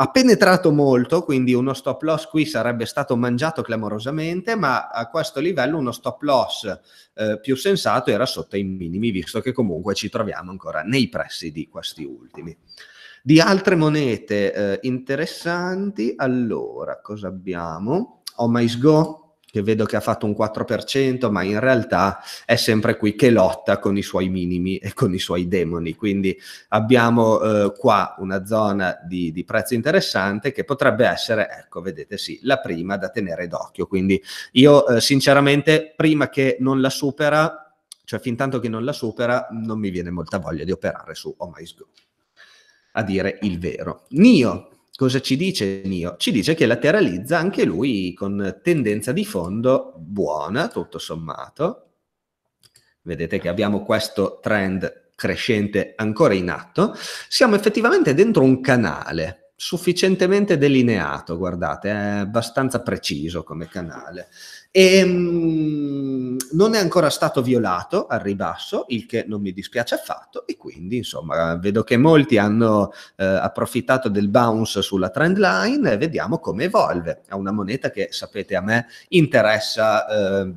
ha penetrato molto, quindi uno stop loss qui sarebbe stato mangiato clamorosamente, ma a questo livello uno stop loss eh, più sensato era sotto i minimi, visto che comunque ci troviamo ancora nei pressi di questi ultimi. Di altre monete eh, interessanti, allora, cosa abbiamo? oh OmIsGo, che vedo che ha fatto un 4%, ma in realtà è sempre qui che lotta con i suoi minimi e con i suoi demoni. Quindi abbiamo eh, qua una zona di, di, prezzo interessante che potrebbe essere, ecco, vedete, sì, la prima da tenere d'occhio. Quindi io eh, sinceramente, prima che non la supera, cioè fin tanto che non la supera, non mi viene molta voglia di operare su oh OmIsGo a dire il vero. Nio, cosa ci dice Nio? Ci dice che lateralizza anche lui con tendenza di fondo buona, tutto sommato. Vedete che abbiamo questo trend crescente ancora in atto. Siamo effettivamente dentro un canale, sufficientemente delineato, guardate, è abbastanza preciso come canale. E, ehm, mh, non è ancora stato violato al ribasso, il che non mi dispiace affatto, e quindi insomma vedo che molti hanno eh, approfittato del bounce sulla trend line e vediamo come evolve. È una moneta che sapete a me interessa. Eh,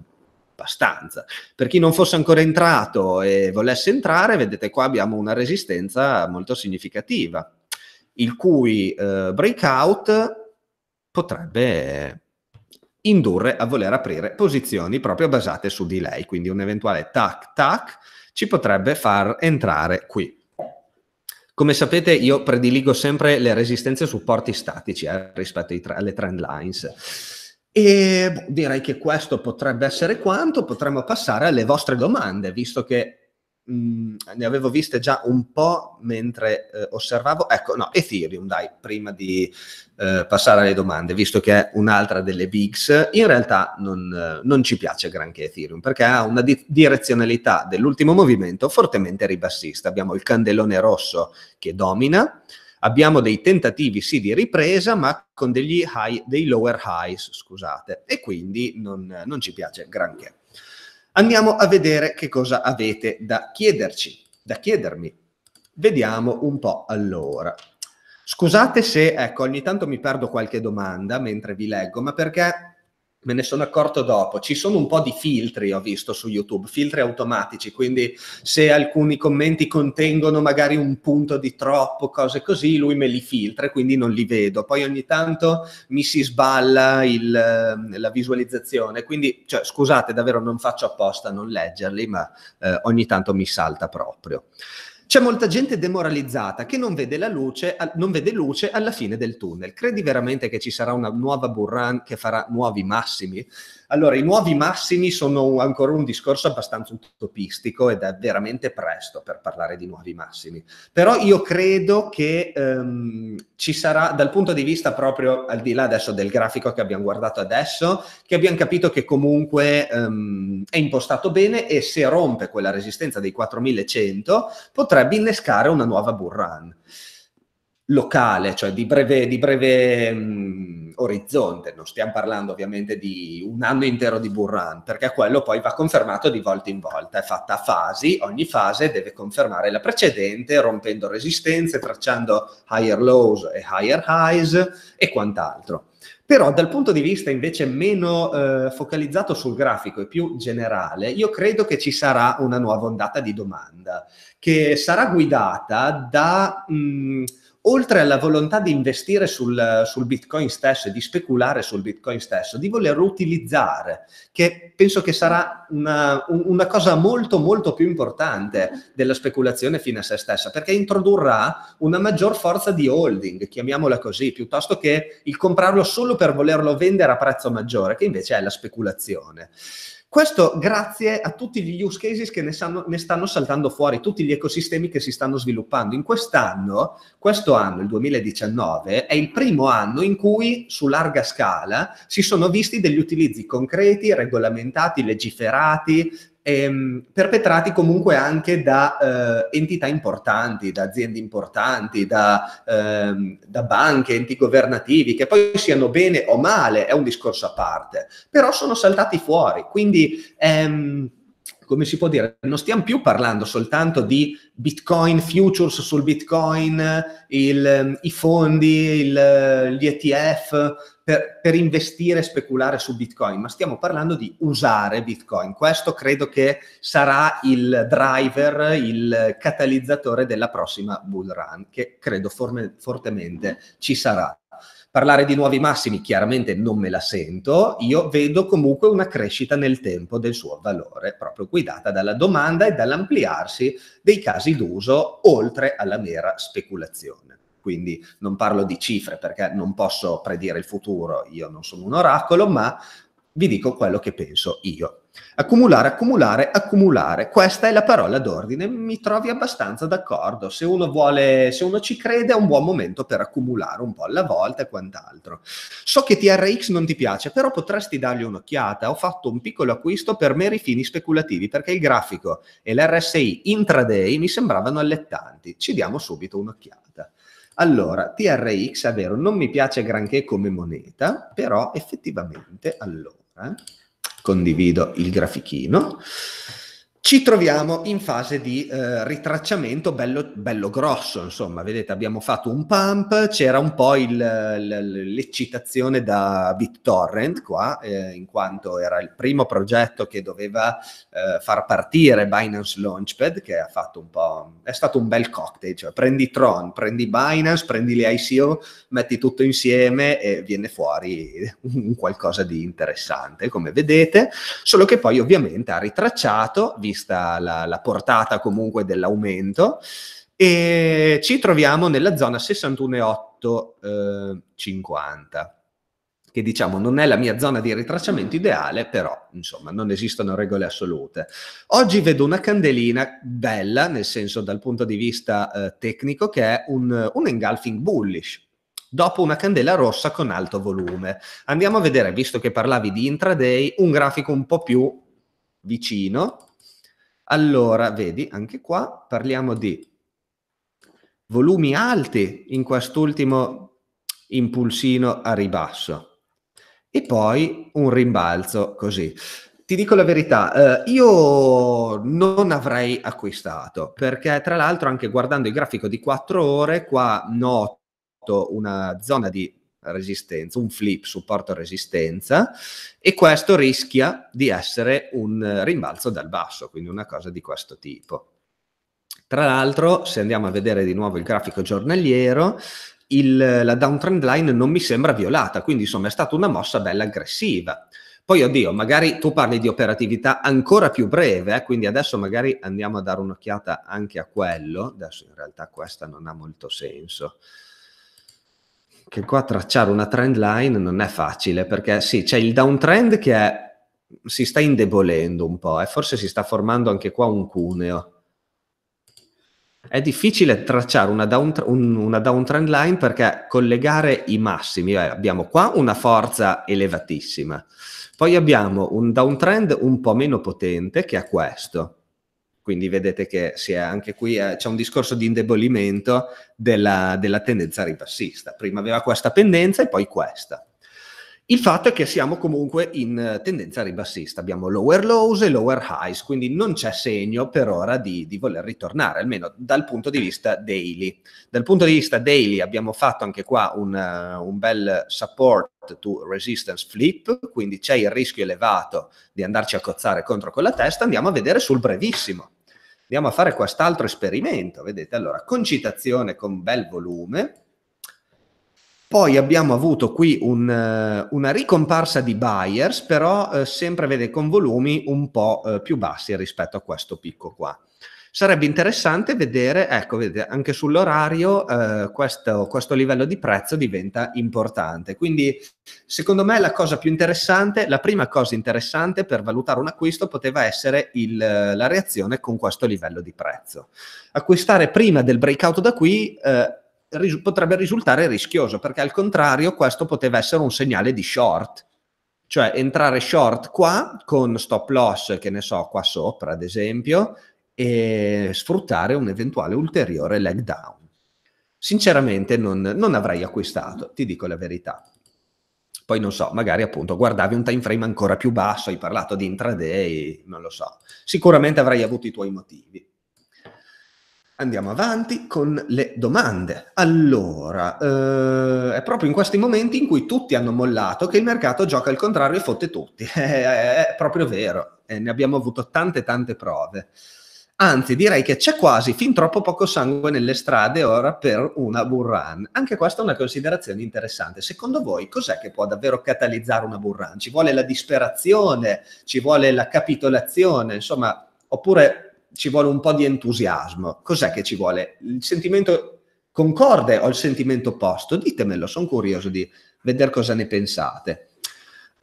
abbastanza. Per chi non fosse ancora entrato e volesse entrare, vedete qua abbiamo una resistenza molto significativa, il cui eh, breakout potrebbe indurre a voler aprire posizioni proprio basate su di lei, quindi un eventuale tac tac ci potrebbe far entrare qui. Come sapete io prediligo sempre le resistenze e supporti statici eh, rispetto tra- alle trend lines. E boh, direi che questo potrebbe essere quanto, potremmo passare alle vostre domande, visto che mh, mm, ne avevo viste già un po' mentre eh, osservavo. Ecco, no, Ethereum, dai, prima di eh, passare alle domande, visto che è un'altra delle bigs, in realtà non, eh, non ci piace granché Ethereum perché ha una di- direzionalità dell'ultimo movimento fortemente ribassista. Abbiamo il candelone rosso che domina abbiamo dei tentativi sì di ripresa, ma con degli high, dei lower highs, scusate, e quindi non, non ci piace granché. Andiamo a vedere che cosa avete da chiederci, da chiedermi. Vediamo un po' allora. Scusate se, ecco, ogni tanto mi perdo qualche domanda mentre vi leggo, ma perché me ne sono accorto dopo. Ci sono un po' di filtri, ho visto su YouTube, filtri automatici, quindi se alcuni commenti contengono magari un punto di troppo, cose così, lui me li filtra e quindi non li vedo. Poi ogni tanto mi si sballa il, ehm, la visualizzazione, quindi cioè, scusate davvero non faccio apposta a non leggerli, ma eh, ogni tanto mi salta proprio. C'è molta gente demoralizzata che non vede, la luce, non vede, luce, alla fine del tunnel. Credi veramente che ci sarà una nuova Burran che farà nuovi massimi? Allora, i nuovi massimi sono ancora un discorso abbastanza utopistico ed è veramente presto per parlare di nuovi massimi. Però io credo che ehm, ci sarà, dal punto di vista proprio al di là adesso del grafico che abbiamo guardato adesso, che abbiamo capito che comunque ehm, è impostato bene e se rompe quella resistenza dei 4100 potrebbe innescare una nuova bull run locale, cioè di breve, di breve mh, orizzonte. Non stiamo parlando ovviamente di un anno intero di bull run, perché quello poi va confermato di volta in volta, è fatta a fasi, ogni fase deve confermare la precedente, rompendo resistenze, tracciando higher lows e higher highs e quant'altro. Però dal punto di vista invece meno eh, focalizzato sul grafico e più generale, io credo che ci sarà una nuova ondata di domanda che sarà guidata da mh, oltre alla volontà di investire sul, sul, Bitcoin stesso e di speculare sul Bitcoin stesso, di volerlo utilizzare, che penso che sarà una, una cosa molto molto più importante della speculazione fino a se stessa, perché introdurrà una maggior forza di holding, chiamiamola così, piuttosto che il comprarlo solo per volerlo vendere a prezzo maggiore, che invece è la speculazione. Questo grazie a tutti gli use cases che ne, sanno, ne, stanno saltando fuori, tutti gli ecosistemi che si stanno sviluppando. In quest'anno, questo anno, il 2019, è il primo anno in cui su larga scala si sono visti degli utilizzi concreti, regolamentati, legiferati, ehm, perpetrati comunque anche da eh, entità importanti, da aziende importanti, da, ehm, da, banche, enti governativi, che poi siano bene o male, è un discorso a parte, però sono saltati fuori. Quindi... Ehm, come si può dire, non stiamo più parlando soltanto di Bitcoin futures sul Bitcoin, il, ehm, i fondi, il, gli ETF, per, per investire e speculare su Bitcoin, ma stiamo parlando di usare Bitcoin. Questo credo che sarà il driver, il catalizzatore della prossima bull run, che credo forme, fortemente ci sarà. Parlare di nuovi massimi chiaramente non me la sento, io vedo comunque una crescita nel tempo del suo valore, proprio guidata dalla domanda e dall'ampliarsi dei casi d'uso oltre alla mera speculazione quindi non parlo di cifre perché non posso predire il futuro, io non sono un oracolo, ma vi dico quello che penso io. Accumulare, accumulare, accumulare, questa è la parola d'ordine, mi trovi abbastanza d'accordo, se uno vuole, se uno ci crede è un buon momento per accumulare un po' alla volta e quant'altro. So che TRX non ti piace, però potresti dargli un'occhiata, ho fatto un piccolo acquisto per meri fini speculativi perché il grafico e l'RSI intraday mi sembravano allettanti, ci diamo subito un'occhiata. Allora, TRX è vero, non mi piace granché come moneta, però effettivamente, allora, condivido il grafichino ci troviamo in fase di eh, ritracciamento bello, bello, grosso, insomma, vedete abbiamo fatto un pump, c'era un po' il, l'eccitazione da BitTorrent qua, eh, in quanto era il primo progetto che doveva eh, far partire Binance Launchpad, che ha fatto un po', è stato un bel cocktail, cioè prendi Tron, prendi Binance, prendi le ICO, metti tutto insieme e viene fuori un qualcosa di interessante, come vedete, solo che poi ovviamente ha ritracciato, vi vista la, la portata comunque dell'aumento e ci troviamo nella zona 61,850 eh, che diciamo non è la mia zona di ritracciamento ideale, però insomma non esistono regole assolute. Oggi vedo una candelina bella, nel senso dal punto di vista eh, tecnico, che è un, un engulfing bullish, dopo una candela rossa con alto volume. Andiamo a vedere, visto che parlavi di intraday, un grafico un po' più vicino, allora, vedi, anche qua parliamo di volumi alti in quest'ultimo impulsino a ribasso e poi un rimbalzo così. Ti dico la verità, eh, io non avrei acquistato perché tra l'altro anche guardando il grafico di 4 ore qua noto una zona di resistenza, un flip supporto resistenza e questo rischia di essere un eh, rimbalzo dal basso, quindi una cosa di questo tipo. Tra l'altro, se andiamo a vedere di nuovo il grafico giornaliero, il, la downtrend line non mi sembra violata, quindi insomma è stata una mossa bella aggressiva. Poi oddio, magari tu parli di operatività ancora più breve, eh? quindi adesso magari andiamo a dare un'occhiata anche a quello. Adesso in realtà questa non ha molto senso che qua tracciare una trend line non è facile perché sì, c'è il downtrend che è, si sta indebolendo un po' e forse si sta formando anche qua un cuneo. È difficile tracciare una, down, un, una downtrend line perché collegare i massimi, eh, abbiamo qua una forza elevatissima, poi abbiamo un downtrend un po' meno potente che è questo quindi vedete che anche qui eh, c'è un discorso di indebolimento della, della tendenza ribassista. Prima aveva questa pendenza e poi questa. Il fatto è che siamo comunque in eh, tendenza ribassista, abbiamo lower lows e lower highs, quindi non c'è segno per ora di, di, voler ritornare, almeno dal punto di vista daily. Dal punto di vista daily abbiamo fatto anche qua un, uh, un bel support to resistance flip, quindi c'è il rischio elevato di andarci a cozzare contro con la testa, andiamo a vedere sul brevissimo. Andiamo a fare quest'altro esperimento, vedete? Allora, concitazione con bel volume, poi abbiamo avuto qui un, eh, una ricomparsa di buyers, però eh, sempre vede con volumi un po' eh, più bassi rispetto a questo picco qua. Sarebbe interessante vedere, ecco, vedete, anche sull'orario eh, questo, questo, livello di prezzo diventa importante. Quindi, secondo me, la cosa più interessante, la prima cosa interessante per valutare un acquisto poteva essere il, eh, la reazione con questo livello di prezzo. Acquistare prima del breakout da qui... Eh, ris- potrebbe risultare rischioso perché al contrario questo poteva essere un segnale di short cioè entrare short qua con stop loss, che ne so, qua sopra ad esempio, e sfruttare un eventuale ulteriore leg down. Sinceramente non, non avrei acquistato, ti dico la verità. Poi non so, magari appunto guardavi un time frame ancora più basso, hai parlato di intraday, non lo so. Sicuramente avrai avuto i tuoi motivi. Andiamo avanti con le domande. Allora, eh, è proprio in questi momenti in cui tutti hanno mollato che il mercato gioca al contrario e fotte tutti. [LAUGHS] è proprio vero, eh, ne abbiamo avuto tante tante prove. Anzi, direi che c'è quasi fin troppo poco sangue nelle strade ora per una bull run. Anche questa è una considerazione interessante. Secondo voi cos'è che può davvero catalizzare una bull run? Ci vuole la disperazione? Ci vuole la capitolazione? Insomma, oppure ci vuole un po' di entusiasmo? Cos'è che ci vuole? Il sentimento concorde o il sentimento opposto? Ditemelo, sono curioso di vedere cosa ne pensate.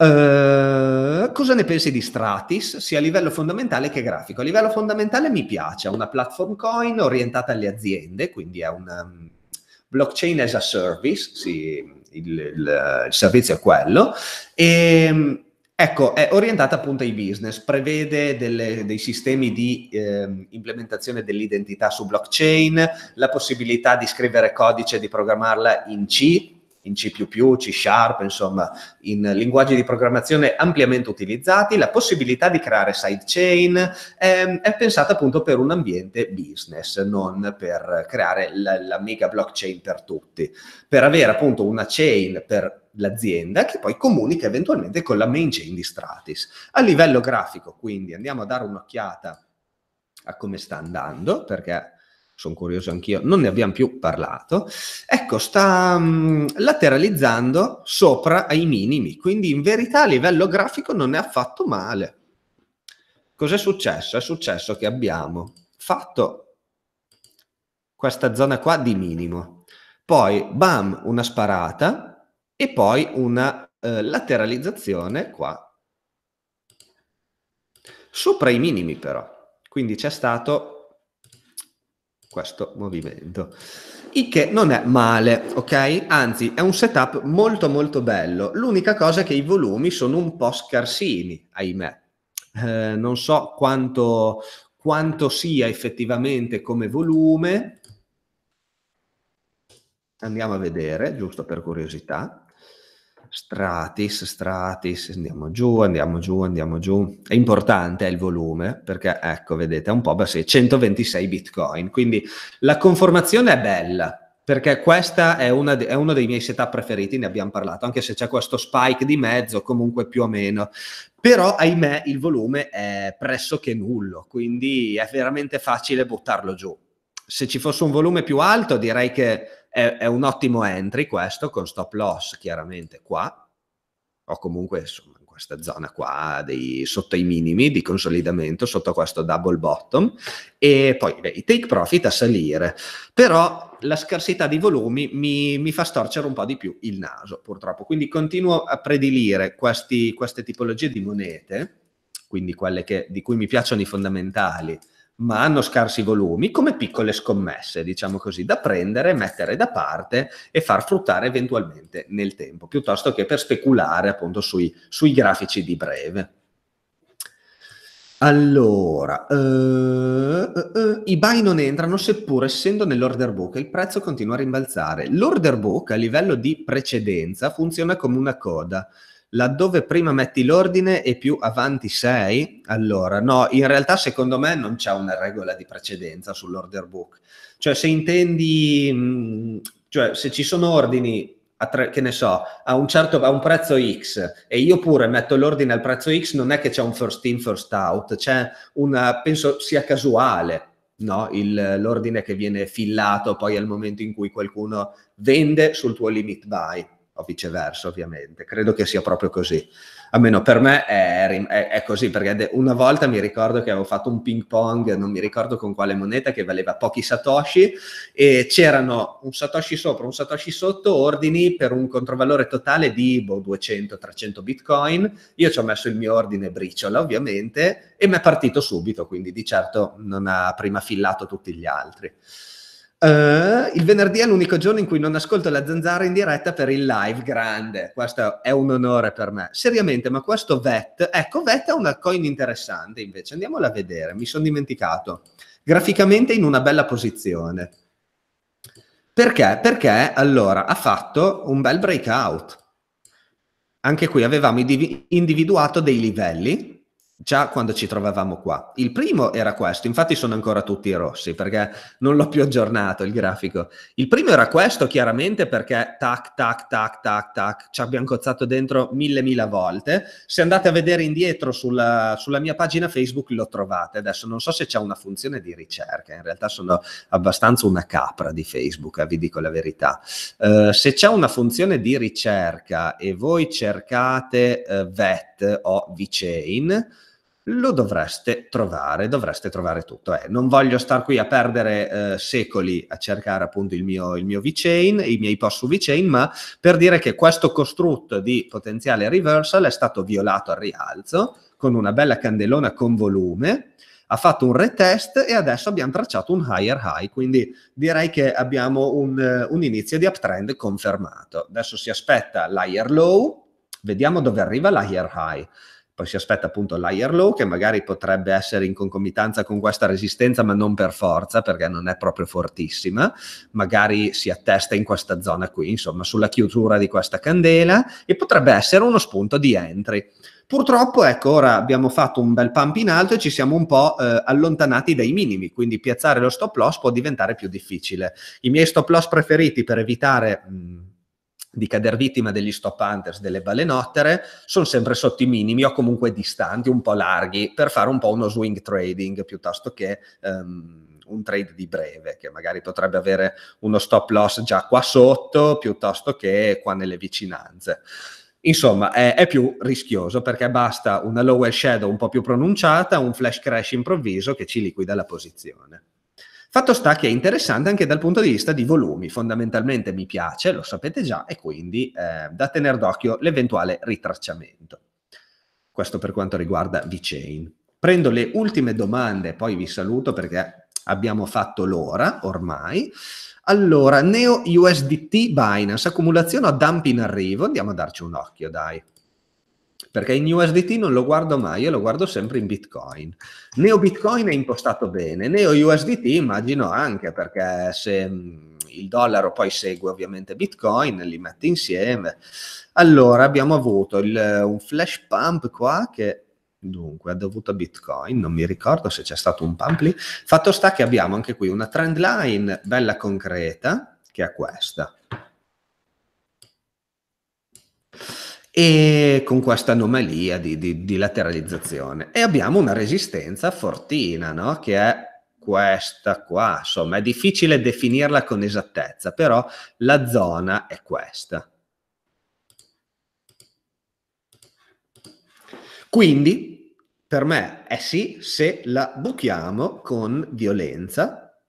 Eh, cosa ne pensi di Stratis, sia a livello fondamentale che grafico? A livello fondamentale mi piace, è una platform coin orientata alle aziende, quindi è un um, blockchain as a service, sì, il, il, il, servizio è quello, e ehm, ecco, è orientata appunto ai business, prevede delle, dei sistemi di eh, implementazione dell'identità su blockchain, la possibilità di scrivere codice e di programmarla in C, in C++, C Sharp, insomma, in linguaggi di programmazione ampiamente utilizzati, la possibilità di creare sidechain ehm, è pensata appunto per un ambiente business, non per creare la, la mega blockchain per tutti, per avere appunto una chain per l'azienda che poi comunica eventualmente con la main chain di Stratis. A livello grafico, quindi, andiamo a dare un'occhiata a come sta andando, perché sono curioso anch'io, non ne abbiamo più parlato, ecco, sta mh, mm, lateralizzando sopra ai minimi, quindi in verità a livello grafico non è affatto male. Cos'è successo? È successo che abbiamo fatto questa zona qua di minimo, poi bam, una sparata e poi una eh, lateralizzazione qua sopra i minimi però. Quindi c'è stato questo movimento. Il che non è male, ok? Anzi, è un setup molto molto bello. L'unica cosa è che i volumi sono un po' scarsini, ahimè. Eh, non so quanto, quanto sia effettivamente come volume. Andiamo a vedere, giusto per curiosità stratis, stratis, andiamo giù, andiamo giù, andiamo giù. È importante è eh, il volume perché, ecco, vedete, è un po' basso, 126 bitcoin. Quindi la conformazione è bella perché questa è, de- è, uno dei miei setup preferiti, ne abbiamo parlato, anche se c'è questo spike di mezzo, comunque più o meno. Però, ahimè, il volume è pressoché nullo, quindi è veramente facile buttarlo giù. Se ci fosse un volume più alto, direi che è, è un ottimo entry questo con stop loss chiaramente qua o comunque insomma in questa zona qua dei, sotto i minimi di consolidamento sotto questo double bottom e poi beh, i take profit a salire però la scarsità di volumi mi, mi, fa storcere un po' di più il naso purtroppo quindi continuo a predilire questi, queste tipologie di monete quindi quelle che, di cui mi piacciono i fondamentali ma hanno scarsi volumi, come piccole scommesse, diciamo così, da prendere, mettere da parte e far fruttare eventualmente nel tempo, piuttosto che per speculare appunto sui, sui grafici di breve. Allora, uh, uh, uh, i buy non entrano seppur essendo nell'order book il prezzo continua a rimbalzare. L'order book a livello di precedenza funziona come una coda laddove prima metti l'ordine e più avanti sei, allora no, in realtà secondo me non c'è una regola di precedenza sull'order book. Cioè se intendi, mm, cioè se ci sono ordini, tre, che ne so, a un, certo, a un prezzo X e io pure metto l'ordine al prezzo X, non è che c'è un first in, first out, c'è una, penso sia casuale. No, il, l'ordine che viene fillato poi al momento in cui qualcuno vende sul tuo limit buy o viceversa ovviamente, credo che sia proprio così, almeno per me è, è, è così, perché una volta mi ricordo che avevo fatto un ping pong, non mi ricordo con quale moneta, che valeva pochi satoshi e c'erano un satoshi sopra, un satoshi sotto, ordini per un controvalore totale di boh, 200-300 bitcoin, io ci ho messo il mio ordine briciola ovviamente e mi è partito subito, quindi di certo non ha prima fillato tutti gli altri. Uh, il venerdì è l'unico giorno in cui non ascolto la zanzara in diretta per il live, grande, questo è un onore per me. Seriamente, ma questo VET, ecco, VET è una coin interessante invece, andiamola a vedere, mi sono dimenticato. Graficamente in una bella posizione. Perché? Perché allora ha fatto un bel breakout. Anche qui avevamo individuato dei livelli già quando ci trovavamo qua. Il primo era questo, infatti sono ancora tutti rossi perché non l'ho più aggiornato il grafico. Il primo era questo chiaramente perché tac tac tac tac tac ci abbiamo cozzato dentro mille mille volte. Se andate a vedere indietro sulla, sulla mia pagina Facebook lo trovate. Adesso non so se c'è una funzione di ricerca, in realtà sono abbastanza una capra di Facebook, eh, vi dico la verità. Uh, se c'è una funzione di ricerca e voi cercate uh, VET o VChain, lo dovreste trovare, dovreste trovare tutto. Eh, non voglio star qui a perdere eh, secoli a cercare appunto il mio, il mio VeChain, i miei post su VeChain, ma per dire che questo costrutto di potenziale reversal è stato violato al rialzo con una bella candelona con volume, ha fatto un retest e adesso abbiamo tracciato un higher high, quindi direi che abbiamo un, eh, un inizio di uptrend confermato. Adesso si aspetta l'higher low, vediamo dove arriva l'higher high poi si aspetta appunto l'higher low che magari potrebbe essere in concomitanza con questa resistenza ma non per forza perché non è proprio fortissima, magari si attesta in questa zona qui, insomma sulla chiusura di questa candela e potrebbe essere uno spunto di entry. Purtroppo, ecco, ora abbiamo fatto un bel pump in alto e ci siamo un po' eh, allontanati dai minimi, quindi piazzare lo stop loss può diventare più difficile. I miei stop loss preferiti per evitare... Mh, mm, di cadere vittima degli stop hunters, delle balenottere, sono sempre sotto i minimi o comunque distanti, un po' larghi, per fare un po' uno swing trading piuttosto che um, un trade di breve, che magari potrebbe avere uno stop loss già qua sotto piuttosto che qua nelle vicinanze. Insomma, è, è, più rischioso perché basta una lower shadow un po' più pronunciata, un flash crash improvviso che ci liquida la posizione. Fatto sta che è interessante anche dal punto di vista di volumi, fondamentalmente mi piace, lo sapete già, e quindi eh, da tenere d'occhio l'eventuale ritracciamento. Questo per quanto riguarda VeChain. Prendo le ultime domande, poi vi saluto perché abbiamo fatto l'ora ormai. Allora, Neo USDT Binance, accumulazione o dump in arrivo, andiamo a darci un occhio, dai perché in USDT non lo guardo mai, io lo guardo sempre in Bitcoin. Neo Bitcoin è impostato bene, Neo USDT immagino anche perché se mm, il dollaro poi segue ovviamente Bitcoin, li mette insieme. Allora abbiamo avuto il, un flash pump qua che dunque ha dovuto a Bitcoin, non mi ricordo se c'è stato un pump lì. Fatto sta che abbiamo anche qui una trend line bella concreta che è questa e con questa anomalia di, di, di, lateralizzazione. E abbiamo una resistenza fortina, no? che è questa qua. Insomma, è difficile definirla con esattezza, però la zona è questa. Quindi, per me è sì se la buchiamo con violenza,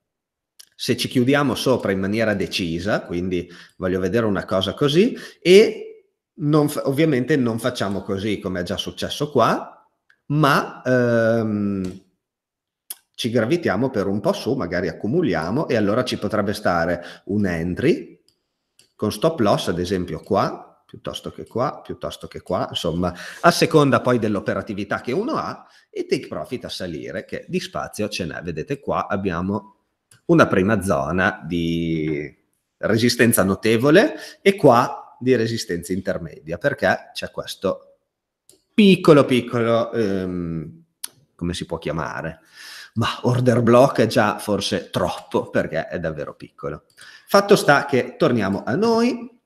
se ci chiudiamo sopra in maniera decisa, quindi voglio vedere una cosa così, e non fa- ovviamente non facciamo così come è già successo qua, ma ehm, ci gravitiamo per un po' su, magari accumuliamo e allora ci potrebbe stare un entry con stop loss, ad esempio qua, piuttosto che qua, piuttosto che qua, insomma, a seconda poi dell'operatività che uno ha e take profit a salire, che di spazio ce n'è. Vedete qua abbiamo una prima zona di resistenza notevole e qua di resistenza intermedia, perché c'è questo piccolo, piccolo, ehm, come si può chiamare? Ma order block è già forse troppo, perché è davvero piccolo. Fatto sta che torniamo a noi,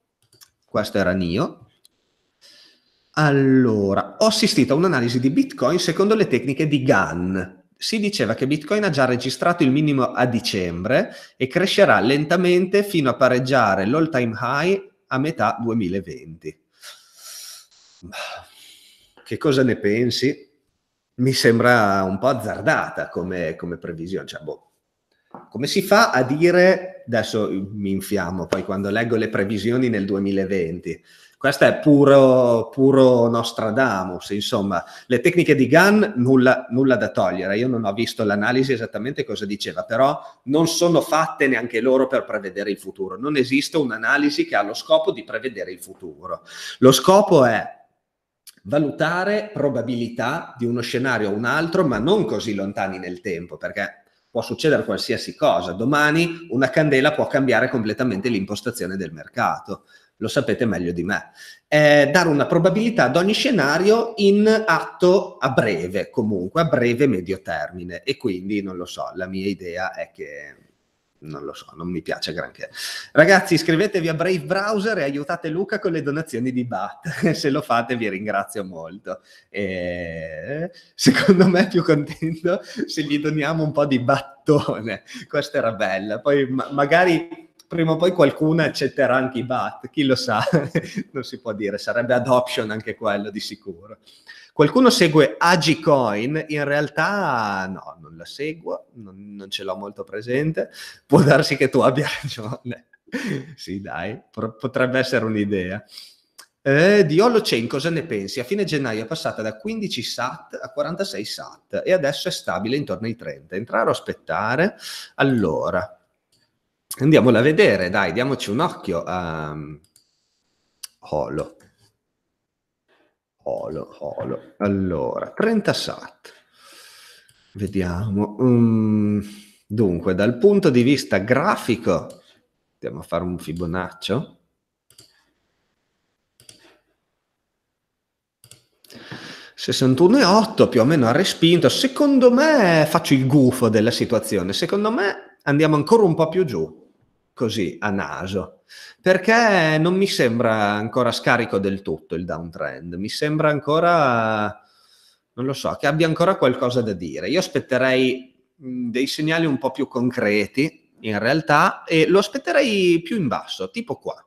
questo era NIO, allora, ho assistito a un'analisi di Bitcoin secondo le tecniche di GAN. Si diceva che Bitcoin ha già registrato il minimo a dicembre e crescerà lentamente fino a pareggiare l'all time high a metà 2020. Che cosa ne pensi? Mi sembra un po' azzardata come, come previsione. Cioè, boh, come si fa a dire, adesso mi infiammo poi quando leggo le previsioni nel 2020, questo è puro, puro Nostradamus, insomma, le tecniche di Gunn nulla, nulla, da togliere, io non ho visto l'analisi esattamente cosa diceva, però non sono fatte neanche loro per prevedere il futuro, non esiste un'analisi che ha lo scopo di prevedere il futuro. Lo scopo è valutare probabilità di uno scenario o un altro, ma non così lontani nel tempo, perché può succedere qualsiasi cosa, domani una candela può cambiare completamente l'impostazione del mercato lo sapete meglio di me. Eh, dare una probabilità ad ogni scenario in atto a breve, comunque a breve medio termine. E quindi non lo so, la mia idea è che non lo so, non mi piace granché. Ragazzi, iscrivetevi a Brave Browser e aiutate Luca con le donazioni di Bat. [LAUGHS] Se lo fate vi ringrazio molto. E... Secondo me è più contento se gli doniamo un po' di battone. Questa era bella. Poi ma- magari prima o poi qualcuno accetterà anche i BAT, chi lo sa, [LAUGHS] non si può dire, sarebbe adoption anche quello di sicuro. Qualcuno segue Agicoin, in realtà no, non la seguo, non, non ce l'ho molto presente, può darsi che tu abbia [LAUGHS] ragione. sì, dai, potrebbe essere un'idea. Eh, di Holochain cosa ne pensi? A fine gennaio è passata da 15 SAT a 46 SAT e adesso è stabile intorno ai 30. Entrare o aspettare? Allora, Andiamola a vedere, dai, diamoci un occhio a ehm, Holo. Holo, Holo. Allora, 30 SAT. Vediamo. Um, dunque, dal punto di vista grafico, andiamo a fare un Fibonaccio. e più o meno ha respinto. Secondo me faccio il gufo della situazione. Secondo me andiamo ancora un po' più giù così a naso, perché non mi sembra ancora scarico del tutto il downtrend, mi sembra ancora, non lo so, che abbia ancora qualcosa da dire. Io aspetterei mm, dei segnali un po' più concreti in realtà e lo aspetterei più in basso, tipo qua,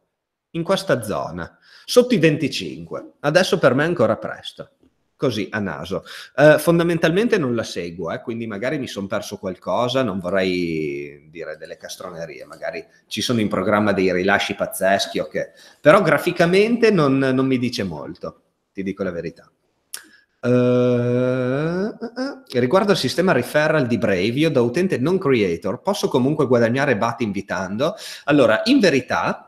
in questa zona, sotto i 25. Adesso per me è ancora presto così a naso. Eh, fondamentalmente non la seguo, eh, quindi magari mi sono perso qualcosa, non vorrei dire delle castronerie, magari ci sono in programma dei rilasci pazzeschi, ok, però graficamente non, non mi dice molto, ti dico la verità. Uh, riguardo al sistema referral di Brave, io da utente non creator posso comunque guadagnare bat invitando. Allora, in verità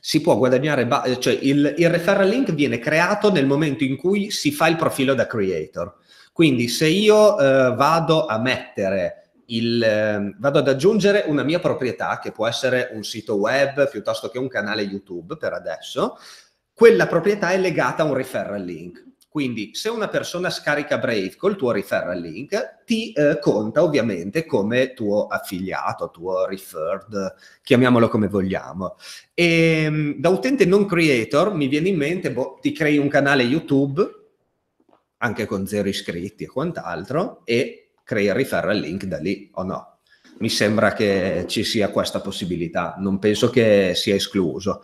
si può guadagnare, ba- eh, cioè il, il, referral link viene creato nel momento in cui si fa il profilo da creator. Quindi se io eh, vado a mettere il, eh, vado ad aggiungere una mia proprietà, che può essere un sito web piuttosto che un canale YouTube per adesso, quella proprietà è legata a un referral link. Quindi se una persona scarica Brave col tuo referral link, ti eh, conta ovviamente come tuo affiliato, tuo referred, chiamiamolo come vogliamo. E, ehm, da utente non creator mi viene in mente, boh, ti crei un canale YouTube, anche con zero iscritti e quant'altro, e crei il referral link da lì o no mi sembra che ci sia questa possibilità, non penso che sia escluso.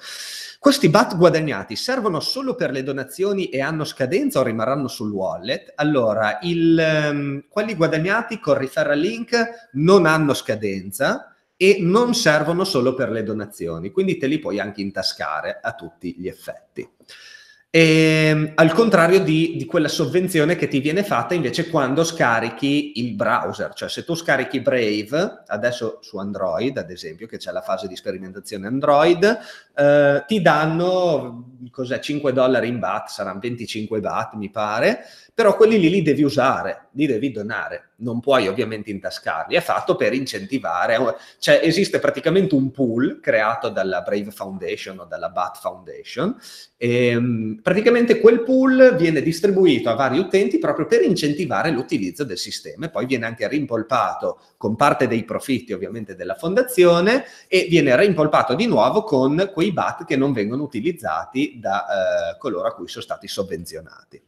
Questi BAT guadagnati servono solo per le donazioni e hanno scadenza o rimarranno sul wallet? Allora, il, um, quelli guadagnati con referral link non hanno scadenza e non servono solo per le donazioni, quindi te li puoi anche intascare a tutti gli effetti. E, ehm, al contrario di, di, quella sovvenzione che ti viene fatta invece quando scarichi il browser, cioè se tu scarichi Brave, adesso su Android ad esempio, che c'è la fase di sperimentazione Android, eh, ti danno cos'è, 5 dollari in bat, saranno 25 bat mi pare, però quelli lì li devi usare, li devi donare, non puoi ovviamente intascarli, è fatto per incentivare, cioè esiste praticamente un pool creato dalla Brave Foundation o dalla Bat Foundation, e, ehm, praticamente quel pool viene distribuito a vari utenti proprio per incentivare l'utilizzo del sistema e poi viene anche rimpolpato con parte dei profitti ovviamente della fondazione e viene rimpolpato di nuovo con quei quei BAT che non vengono utilizzati da eh, coloro a cui sono stati sovvenzionati.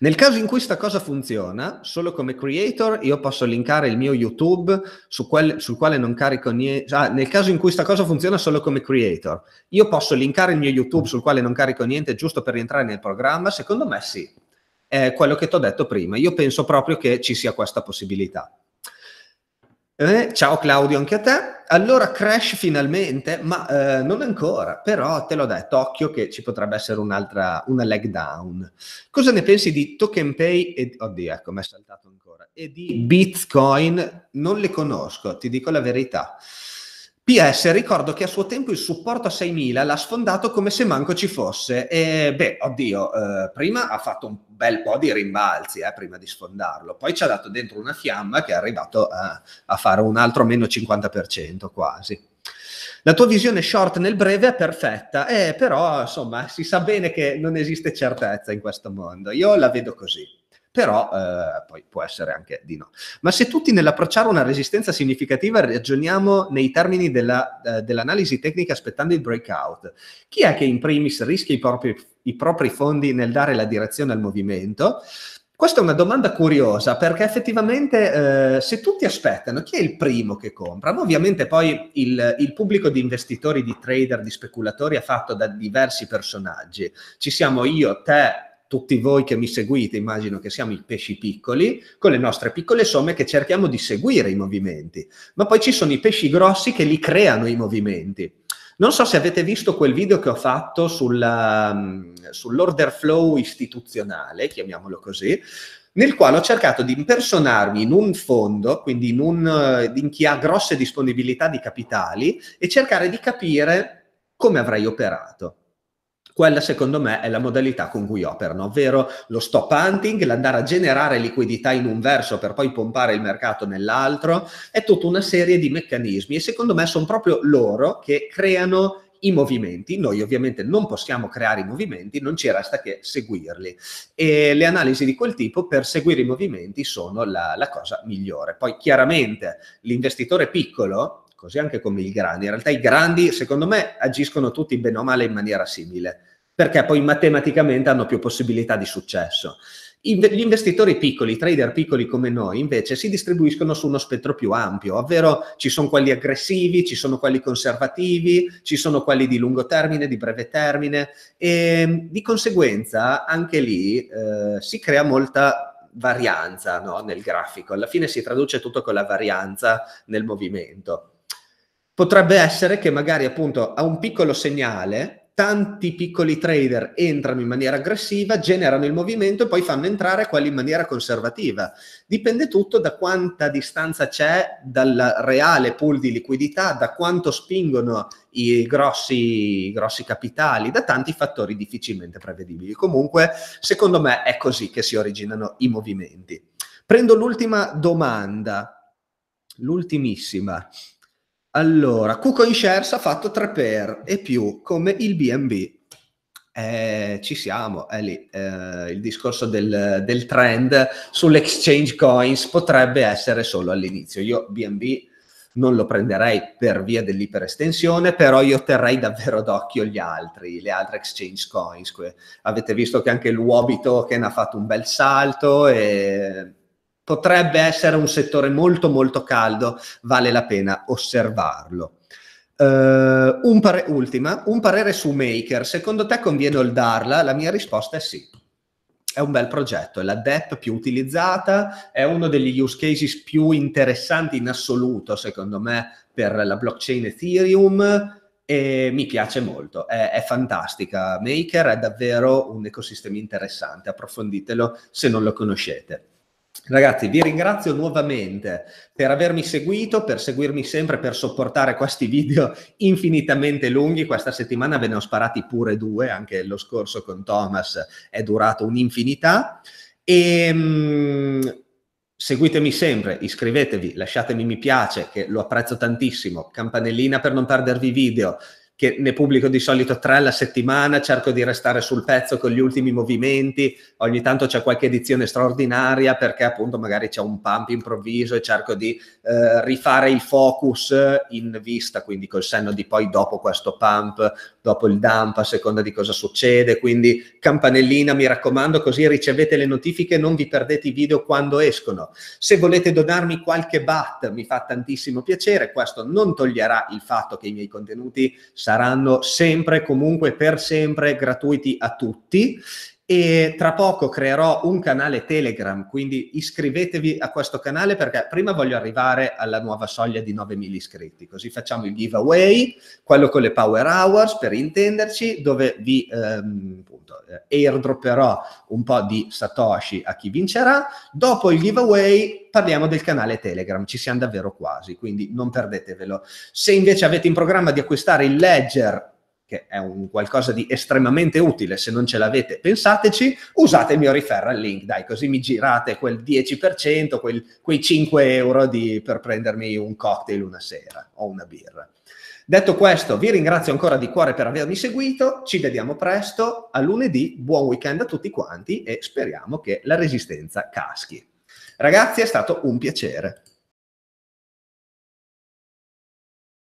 Nel caso in cui questa cosa funziona, solo come creator io posso linkare il mio YouTube su quel, sul quale non carico niente. Ah, nel caso in cui questa cosa funziona solo come creator, io posso linkare il mio YouTube sul quale non carico niente giusto per rientrare nel programma? Secondo me sì. È quello che ti ho detto prima. Io penso proprio che ci sia questa possibilità. Eh, ciao Claudio, anche a te. Allora, Crash finalmente, ma eh, non ancora, però te l'ho detto, occhio che ci potrebbe essere un'altra, una leg down. Cosa ne pensi di Token Pay e, oddio, ecco, mi è saltato ancora, e di Bitcoin? Non le conosco, ti dico la verità. PS, ricordo che a suo tempo il supporto a 6000 l'ha sfondato come se manco ci fosse. E beh, oddio, eh, prima ha fatto un bel po' di rimbalzi eh, prima di sfondarlo, poi ci ha dato dentro una fiamma che è arrivato a, a fare un altro meno 50% quasi. La tua visione short nel breve è perfetta, eh, però insomma si sa bene che non esiste certezza in questo mondo. Io la vedo così però eh, poi può essere anche di no. Ma se tutti nell'approcciare una resistenza significativa ragioniamo nei termini della, eh, dell'analisi tecnica aspettando il breakout, chi è che in primis rischia i propri, i propri fondi nel dare la direzione al movimento? Questa è una domanda curiosa perché effettivamente eh, se tutti aspettano chi è il primo che compra? Ma ovviamente poi il, il, pubblico di investitori, di trader, di speculatori è fatto da diversi personaggi. Ci siamo io, te, tutti voi che mi seguite, immagino che siamo i pesci piccoli, con le nostre piccole somme che cerchiamo di seguire i movimenti, ma poi ci sono i pesci grossi che li creano i movimenti. Non so se avete visto quel video che ho fatto sulla, um, sull'order flow istituzionale, chiamiamolo così, nel quale ho cercato di impersonarmi in un fondo, quindi in, un, eh, in chi ha grosse disponibilità di capitali, e cercare di capire come avrei operato. Quella secondo me è la modalità con cui operano, ovvero lo stop hunting, l'andare a generare liquidità in un verso per poi pompare il mercato nell'altro, è tutta una serie di meccanismi e secondo me sono proprio loro che creano i movimenti, noi ovviamente non possiamo creare i movimenti, non ci resta che seguirli e le analisi di quel tipo per seguire i movimenti sono la, la cosa migliore. Poi chiaramente l'investitore piccolo così anche come i grandi. In realtà i grandi, secondo me, agiscono tutti bene o male in maniera simile, perché poi matematicamente hanno più possibilità di successo. Gli investitori piccoli, i trader piccoli come noi, invece, si distribuiscono su uno spettro più ampio, ovvero ci sono quelli aggressivi, ci sono quelli conservativi, ci sono quelli di lungo termine, di breve termine e mm, di conseguenza anche lì eh, si crea molta varianza no? nel grafico. Alla fine si traduce tutto con la varianza nel movimento potrebbe essere che magari appunto a un piccolo segnale tanti piccoli trader entrano in maniera aggressiva, generano il movimento e poi fanno entrare quelli in maniera conservativa. Dipende tutto da quanta distanza c'è dal reale pool di liquidità, da quanto spingono i grossi, i grossi capitali, da tanti fattori difficilmente prevedibili. Comunque, secondo me è così che si originano i movimenti. Prendo l'ultima domanda, l'ultimissima. Allora, KuCoinShares ha fatto 3 per e più come il BNB. Eh, ci siamo, è lì. Eh, il discorso del, del trend sull'exchange coins potrebbe essere solo all'inizio. Io BNB non lo prenderei per via dell'iperestensione, però io terrei davvero d'occhio gli altri, le altre exchange coins. Avete visto che anche l'Uobi Token ha fatto un bel salto e potrebbe essere un settore molto molto caldo, vale la pena osservarlo. Uh, un pare- ultima, un parere su Maker, secondo te conviene darla? La mia risposta è sì. È un bel progetto, è la DEP più utilizzata, è uno degli use cases più interessanti in assoluto, secondo me, per la blockchain Ethereum e mi piace molto, è, è, fantastica. Maker è davvero un ecosistema interessante, approfonditelo se non lo conoscete. Ragazzi, vi ringrazio nuovamente per avermi seguito, per seguirmi sempre, per sopportare questi video infinitamente lunghi. Questa settimana ve ne ho sparati pure due, anche lo scorso con Thomas è durato un'infinità. E ehm, mh, seguitemi sempre, iscrivetevi, lasciatemi mi piace, che lo apprezzo tantissimo, campanellina per non perdervi video che ne pubblico di solito tre alla settimana, cerco di restare sul pezzo con gli ultimi movimenti, ogni tanto c'è qualche edizione straordinaria perché appunto magari c'è un pump improvviso e cerco di eh, rifare il focus in vista, quindi col senno di poi dopo questo pump dopo il dump a seconda di cosa succede, quindi campanellina mi raccomando così ricevete le notifiche, non vi perdete i video quando escono. Se volete donarmi qualche bat mi fa tantissimo piacere, questo non toglierà il fatto che i miei contenuti saranno sempre, comunque per sempre gratuiti a tutti e tra poco creerò un canale Telegram, quindi iscrivetevi a questo canale perché prima voglio arrivare alla nuova soglia di 9.000 iscritti, così facciamo il giveaway, quello con le power hours per intenderci, dove vi ehm, appunto, eh, airdropperò un po' di Satoshi a chi vincerà. Dopo il giveaway parliamo del canale Telegram, ci siamo davvero quasi, quindi non perdetevelo. Se invece avete in programma di acquistare il Ledger che è un qualcosa di estremamente utile, se non ce l'avete pensateci, usate il mio referral link, dai, così mi girate quel 10%, quel, quei 5 euro di, per prendermi un cocktail una sera o una birra. Detto questo, vi ringrazio ancora di cuore per avermi seguito, ci vediamo presto, a lunedì, buon weekend a tutti quanti e speriamo che la resistenza caschi. Ragazzi, è stato un piacere.